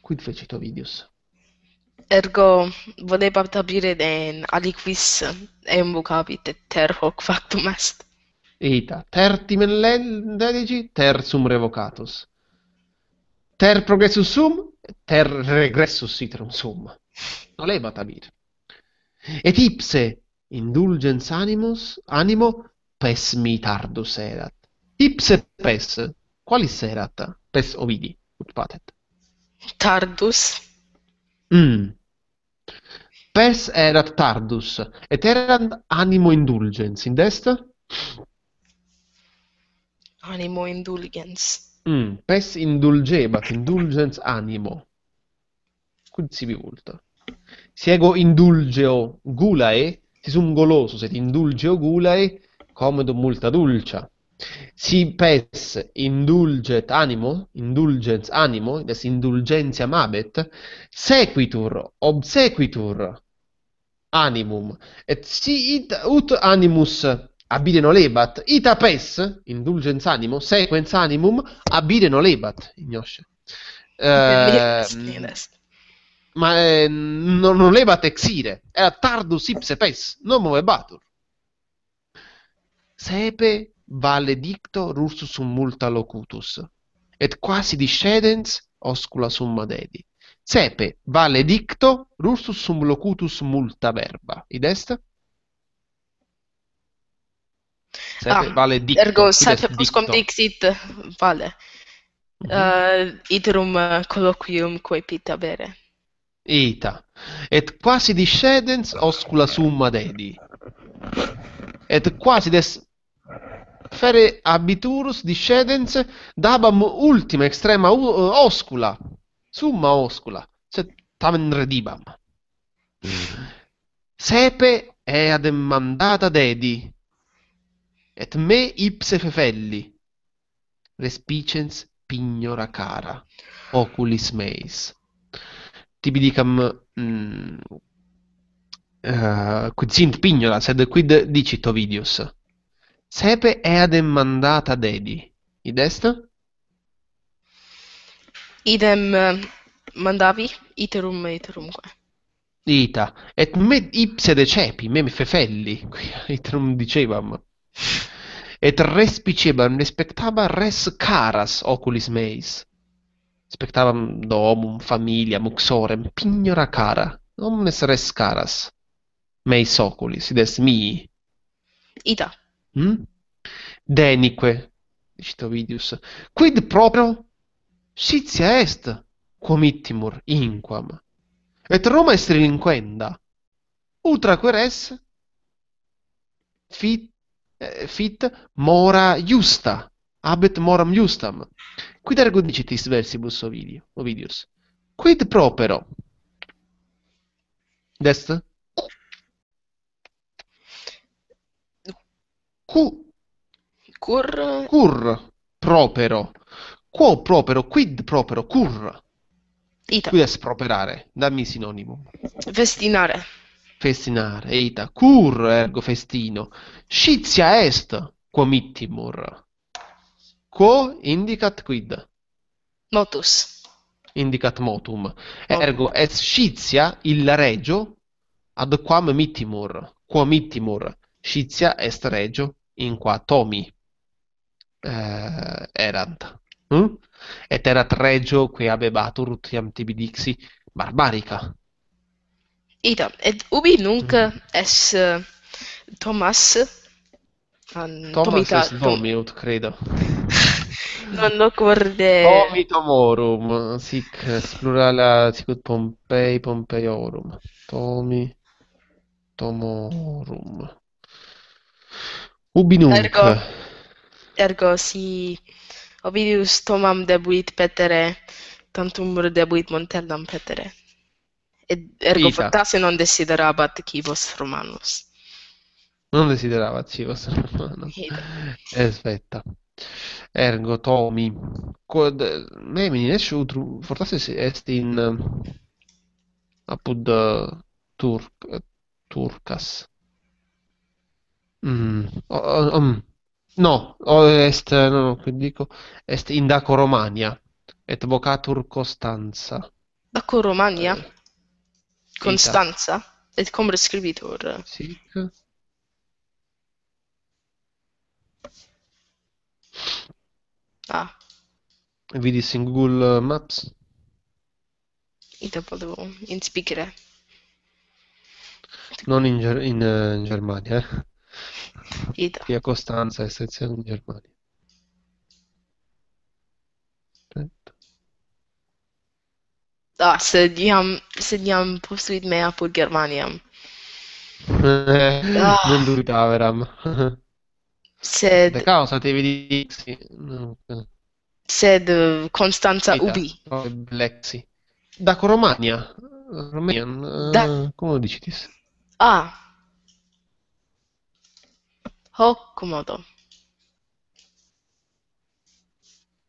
Quid fecit Ovidius? ergo volebam tabire den aliquis vocabit, et ter hoc factum est. Ita, ter timen dedici, ter sum revocatus. Ter progressus sum, ter regressus citrum sum. Volebam tabire. Et ipse indulgens animus, animo, pes mi tardus erat. Ipse pes, qualis erat? Pes ovidi, ut patet. Tardus. Mm, Pers erat tardus, et erat animo indulgens, in dest? Animo indulgens. Mm, pes indulgebat, indulgens animo. Quid si vulta. Si ego indulgeo gulae, si sum goloso, sed indulgeo gulae, comodo multa dulcia. Si pes indulget animo, indulgens animo, des indulgentia mabet, sequitur, obsequitur, animum, et si it ut animus abide nolebat, ita pes, indulgens animo, sequens animum, abide nolebat, ignosce. Eh, mm, ma eh, non, non lebat exire, era tardus ipse pes, non batur. Sepe valedictor ursus multa locutus, et quasi discedens oscula summa dedi. Sepe vale dicto rursus sum locutus multa verba. Id est? Sepe ah, vale dicto. Ergo sepe poscom dixit vale. Mhm. uh, iterum uh, colloquium quae pita bere. Ita. Et quasi discedens oscula summa dedi. Et quasi des fere abiturus discedens dabam ultima extrema oscula summa oscula, tam redibam. Mm. Sepe e ademandata dedi, et me ipse fefelli, respicens pignora cara, oculis meis. Tibidicam mm, uh, quid sint pignora, sed quid dicit Ovidius? Sepe e ademandata dedi. Id est? idem uh, mandavi iterum iterum ita et me ipse decepi, me me fefelli qui iterum dicebam et respicebam ne spectaba res caras oculis meis spectaba domum familia muxorem, pignora cara omnes res caras meis oculis id est mi ita hm denique dicto quid proprio Scizia est, comittimur, inquam. Et Roma est relinquenda. Ultra queres fit, eh, fit mora justa, abet moram justam. Quid ergo dicitis versibus Ovidio, Ovidius? Quid propero? Dest? Cu. Cur. Cur propero. Quo proprio, quid proprio, cur. Ita. Qui è sproperare, dammi sinonimo. Festinare. Festinare, ita. Cur, ergo festino. Scizia est, quomittimur. Quo indicat quid? Motus. Indicat motum. motum. Ergo, est scizia il regio ad quam mittimur. mittimur. Scizia est regio in qua tomi eh, erant. Mm? Et era regio qui abebatur ut iam tibi dixi barbarica. Ita, et ubi nunc mm. es uh, Thomas an Tomita, es nomi ut credo. non lo corde. Tomi tomorum, sic plurala sic ut Pompei Pompeiorum. Tomi tomorum. Ubi nunc. Ergo, ergo si Ovidius tomam debuit petere, tantum debuit monterdam petere. Et ergo Ita. fortasse non desiderabat civos Romanus. Non desiderabat civos Romanus. Aspetta. Espetta. Ergo tomi. Quod me mi ne fortasse est in apud turc, turcas. Mm. No, est, no, no, quindi dico, est in Daco Romania, et vocatur Costanza. Daco Romania? Eh, Constanza? Et cum rescribitur? Sì. Ah. Vedi in Google Maps? Ita devo in speaker. Non in, ger in, eh, in Germania, eh. Ida. Via Costanza, sezione in Germania. Da, se die haben, se die haben postuit mehr apud Germaniam. Eh, ah. Non dubitaveram. Sed... De causa te vedi... Sì. No. Sed eh, Constanza ubi. Lexi. Da Romania. Romanian. Da... Eh, come lo dici? Ah, Hokkmodo.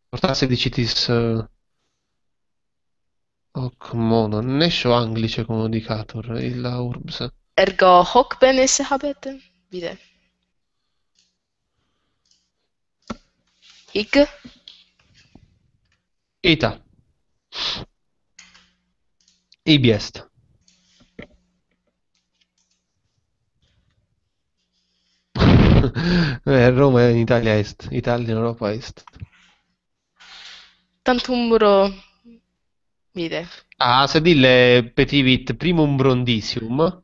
Portarsi di citis uh, Hokkmodo. Nesho anglice comodicator, il urbs. Ergo Hokkbenes habet, vide. Hic? Ita. Ibiest. eh, Roma è in Italia Est, Italia in Europa Est. Tanto un muro vide. Ah, se dille petivit primum brondisium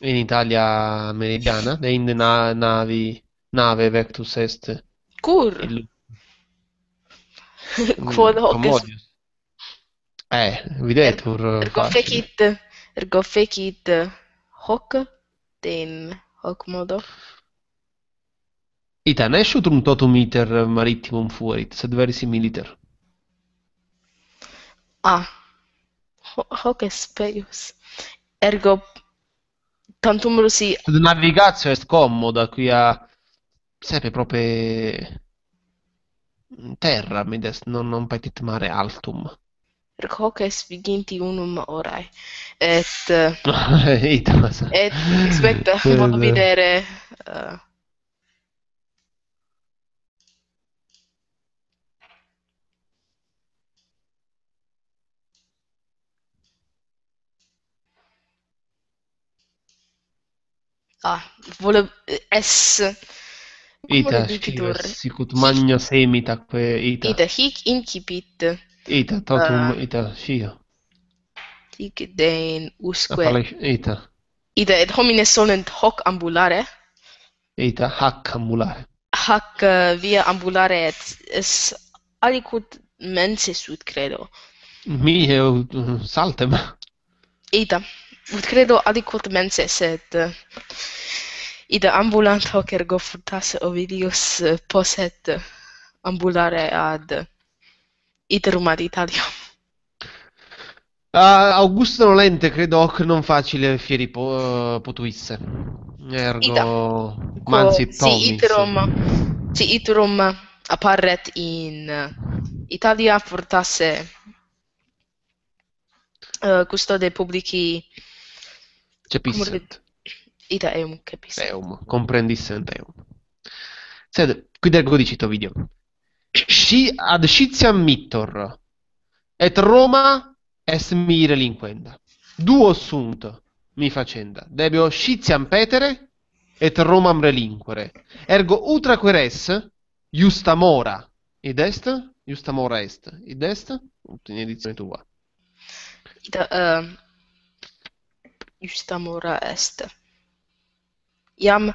in Italia meridiana, de in na, navi nave vectus est. Cur. Il... Quod hoc Eh, videtur. Er, ergo fecit ergo fecit hoc ten hoc modo. Ita nesciu trun totum iter marittimum fuerit, sed verisim militer. Ah, Ho hoc peius. Ergo, tantum rusi... Sed navigatio est commoda quia, sepe, prope terra, mid est, non, non petit mare altum. Ergo hoc est viginti unum orae, et... Ita, ma sa... Et, expecta, vola videre... Uh, Ah, vole es Ita sicut magno semita que ita Ita hic incipit Ita totum uh, ita sia Tic dein usque Apalic, Ita Ita et homines solent hoc ambulare Ita hac ambulare Hac uh, via ambulare et es alicut mensis credo mihi eu saltem Ita credo adeguatamente said. Id ambulant hoc ergo furtas Ovidius eh, posset ambulare ad eh, iterum ad Italiam. Uh, ah, Augusto Nolente, credo hoc non facile fieri po- eh, potuisse. Ergo Ida. mansi si tomis. iterum, si iterum apparret in Italia fortasse uh, custode publici Capissent. Ita eum capissent. Eum, comprendissent eum. Sed, qui ergo dicito video. Sci ad sciziam mittor, et Roma est mi relinquenda. Duo sunt mi facenda. Debio sciziam petere, et Romam relinquere. Ergo utra queres, justa mora, id est, justa mora est, id est, in edizione tua. Ita, uh, justa mora est. Iam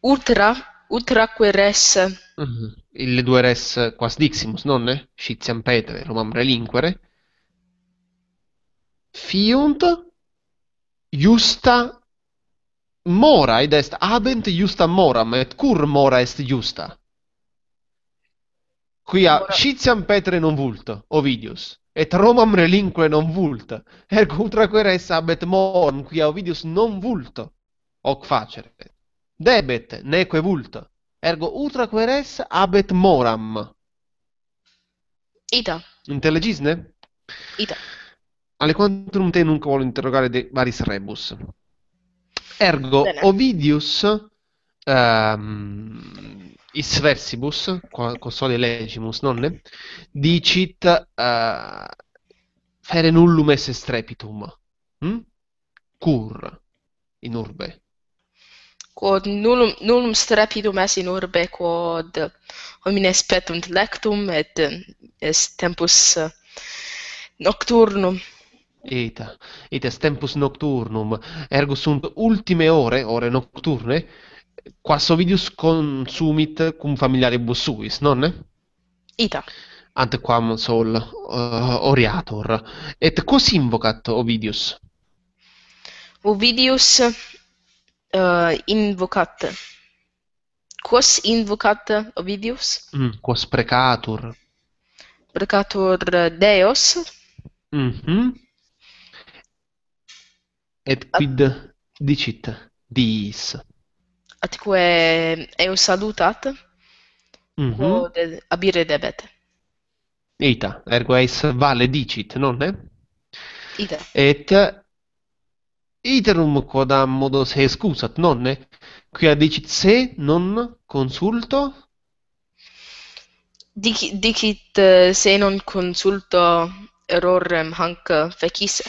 ultra ultra queres mm -hmm. il due res quas diximus non ne eh? scitiam petre, romam relinquere fiunt justa mora id est abent justa mora et cur mora est justa quia scitiam petre non vult ovidius Et Romam relinque non vult, ergo ultra queres abet morn, qui Ovidius non vult, hoc facere. Debet, neque vult, ergo ultra queres abet moram. Ita. Intelligisne? Ita. Alle quantum te nunc volo interrogare de varis rebus. Ergo, Bene. Ovidius... Um, is versibus, consoli legimus, nonne, dicit uh, fere nullum est strepitum, hm? cur in urbe? Quod nullum, nullum strepitum est in urbe, quod homines petunt lectum, et est tempus nocturnum. Eta, et est tempus nocturnum, ergo sunt ultime ore, ore nocturne, quasovidius consumit cum familiaribus suis, nonne? Ita. Ante quam sol uh, oriator. Et cos invocat Ovidius? Ovidius uh, invocat. Quos invocat Ovidius? Mm, quos precatur. Precatur Deos. Mm -hmm. Et quid ah. dicit? Diis. atque eu salutat mm -hmm. quod abire debet ita ergo eis vale dicit non ne ita et iterum quodam modus modo se excusat non ne qui dicit se non consulto dicit eh, se non consulto errorem hanc fecisse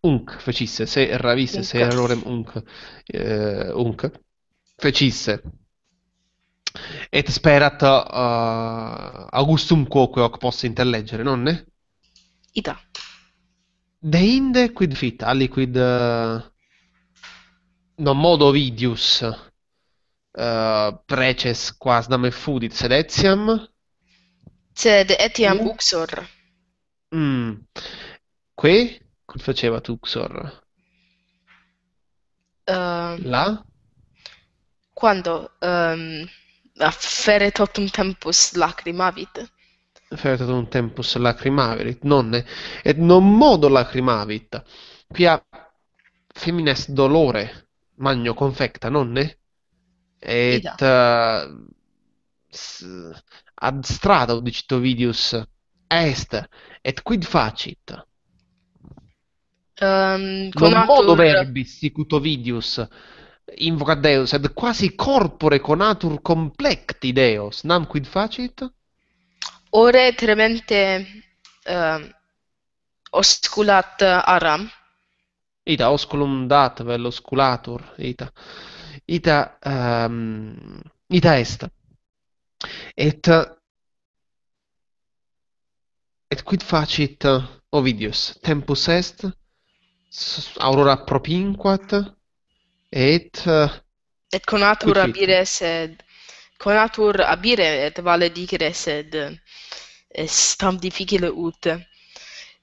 unc fecisse se ravisse se errorem unc eh, unc fecisse. Et sperat uh, Augustum quoque hoc possa intelleggere, nonne? Ita. De inde quid fit, aliquid uh, non modo vidius uh, preces quasdam effudit sed etiam? Sed etiam mm. uxor. Mm. Que? Quid facevat uxor? Uh, La? quando um, ehm, affere tot tempus lacrimavit. Affere tot tempus lacrimavit, nonne, et non modo lacrimavit, Qui a femines dolore magno confecta, nonne? Et uh, ad strada udicit Ovidius est, et quid facit? Um, non modo verbis, sicut Ovidius, invoca Deus ed quasi corpore conatur complecti Deus, nam quid facit? Ore tremente uh, ehm, osculat aram. Ita, osculum dat vel osculatur, ita. Ita, um, ita est. Et, et quid facit Ovidius? Tempus est, aurora propinquat, et uh, et conatur abire sed conatur abire et vale dicere sed est eh, tam difficile ut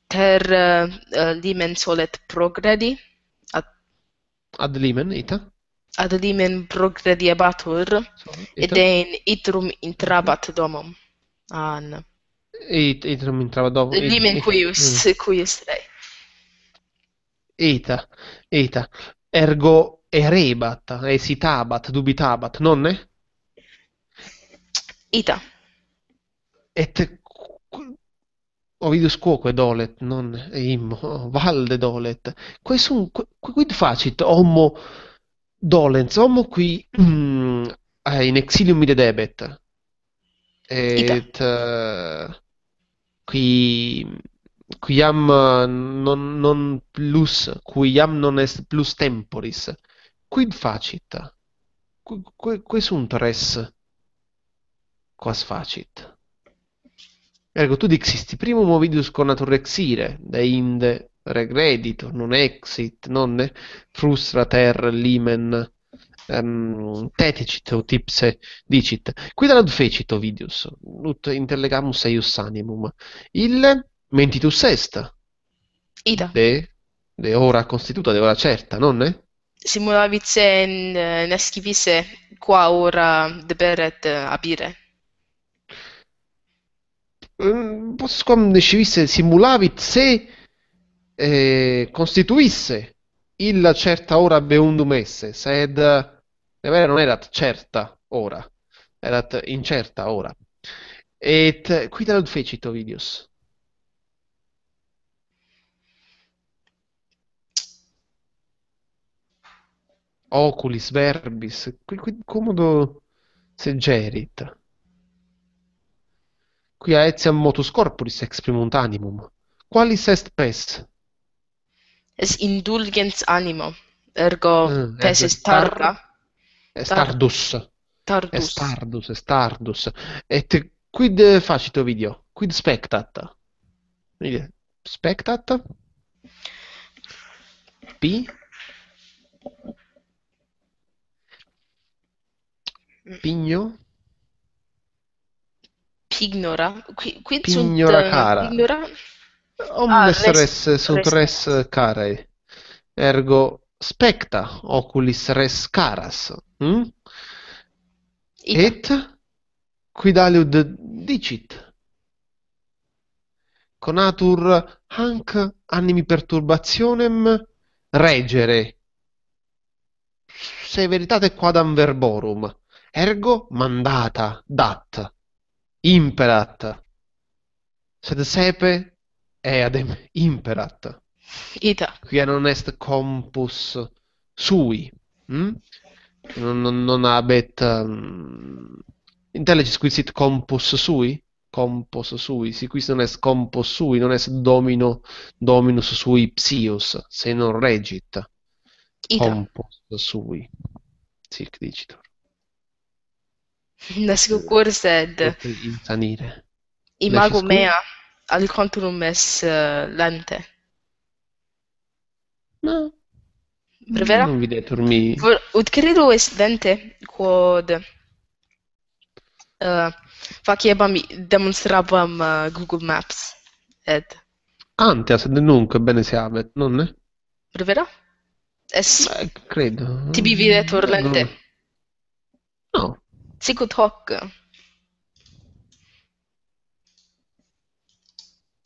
per uh, eh, limen solet progredi ad, ad limen ita ad limen progredi abatur so, et in itrum intrabat domum an et itrum intrabat domum et limen mm. ita. quius mm. quius rei. Eta, eta. Ergo Erebat, esitabat, dubitabat, non nonne? Ita. Et Ovidus quoque dolet, non immo, valde dolet. Quesum, quid facit homo dolens, homo qui eh, in exilium ide debet. Et uh, qui quiam non, non plus, quiam non est plus temporis quid facit? Que sunt res quas facit? Ergo, tu dixisti primum con conatur exire, de inde regredito, non exit, non ne frustrater limen um, ehm, teticit, o tipse dicit. Quid ad fecit, Ovidius, ut interlegamus eius animum. Il mentitus est. Ida. De, de ora constituta, de ora certa, non ne? simulabitzen neskibize qua ora deberet abire? Ehm, Posquam nescivisse simulavitse eh, costituisse il certa ora beundum esse, sed devere non erat certa ora, erat incerta ora. Et quid erat fecit Ovidius? Oculis, Verbis, qui, qui comodo seggerit. Qui aetiam motus corporis exprimunt animum. Qualis est pes? Es indulgens animo, ergo mm, pes est tarda. Est tardus. Tardus. Est tardus, est tardus. Et quid facito video? Quid spectat? Spectat? Pi? Pigno? Pignora? Qui, qui Pignora sunt, cara. Pignora? Omnes ah, res, res sunt res, res carae. Ergo specta oculis res caras. Hm? Et quid aliud dicit? Conatur hanc animi perturbationem regere Se severitate quadam verborum Ergo mandata, dat, imperat. Sed sepe è adem imperat. Ita. qui non est compus sui. Mm? Non, non, non abet... Um, intelligis quid sit compus sui? compus sui. Si quis non est compus sui, non est domino, dominus sui psius, se non regit. Ita. compus sui. Sic dicitur. Nescucurs sed insanire. Imagum mea ad conturum es uh, eh, lente. No. Prevera? Non videtur mi. Vor, ut credo est lente quod uh, eh, faciebam demonstrabam mm, uh, Google Maps et Antea sed nunc bene seabet, non è? Prevera? Es Beh, credo. Tibi videtur lente. No. Psicotalk.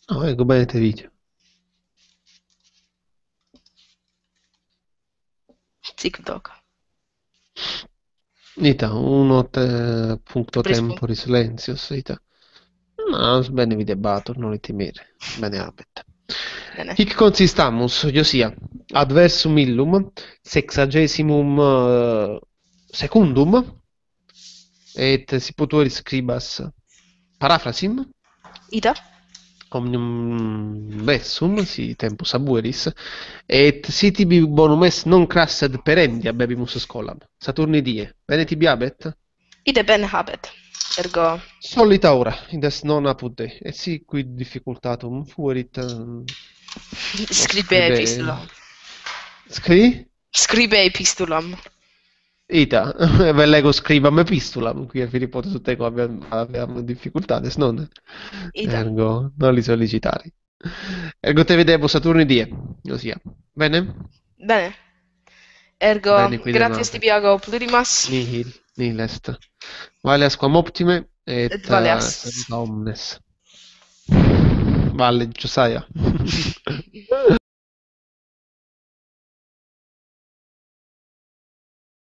Oh, eh, ecco, vedete video. TikTok. Dita, uno te, punto Prispo. tempo silenzio, dita. No, bene vi debato, non le temere, bene abet. Bene. Hic consistamus, io sia, adversum illum, sexagesimum uh, secundum, et si potuere scribas paraphrasim ita omnium bessum si tempus abueris et si tibi bonum est non crassed perendi bebimus scolam saturni die bene tibi habet ite bene habet ergo solita ora indes non apud et si quid difficultatum fuerit eh, scribe epistulam scri scribe epistulam Ita, leggo scrivam epistulam, qui a Filippo tutte quo abbiamo difficoltà, difficultades, non? Ita. Ergo, non li sollecitare. Ergo te vedevo Saturni die, ossia. Bene? Bene. Ergo, Bene, gratias tibiago plurimas. Nihil, nihil est. Vale asquam optime, et, et valeas. Eh, omnes. Vale, Giusaia.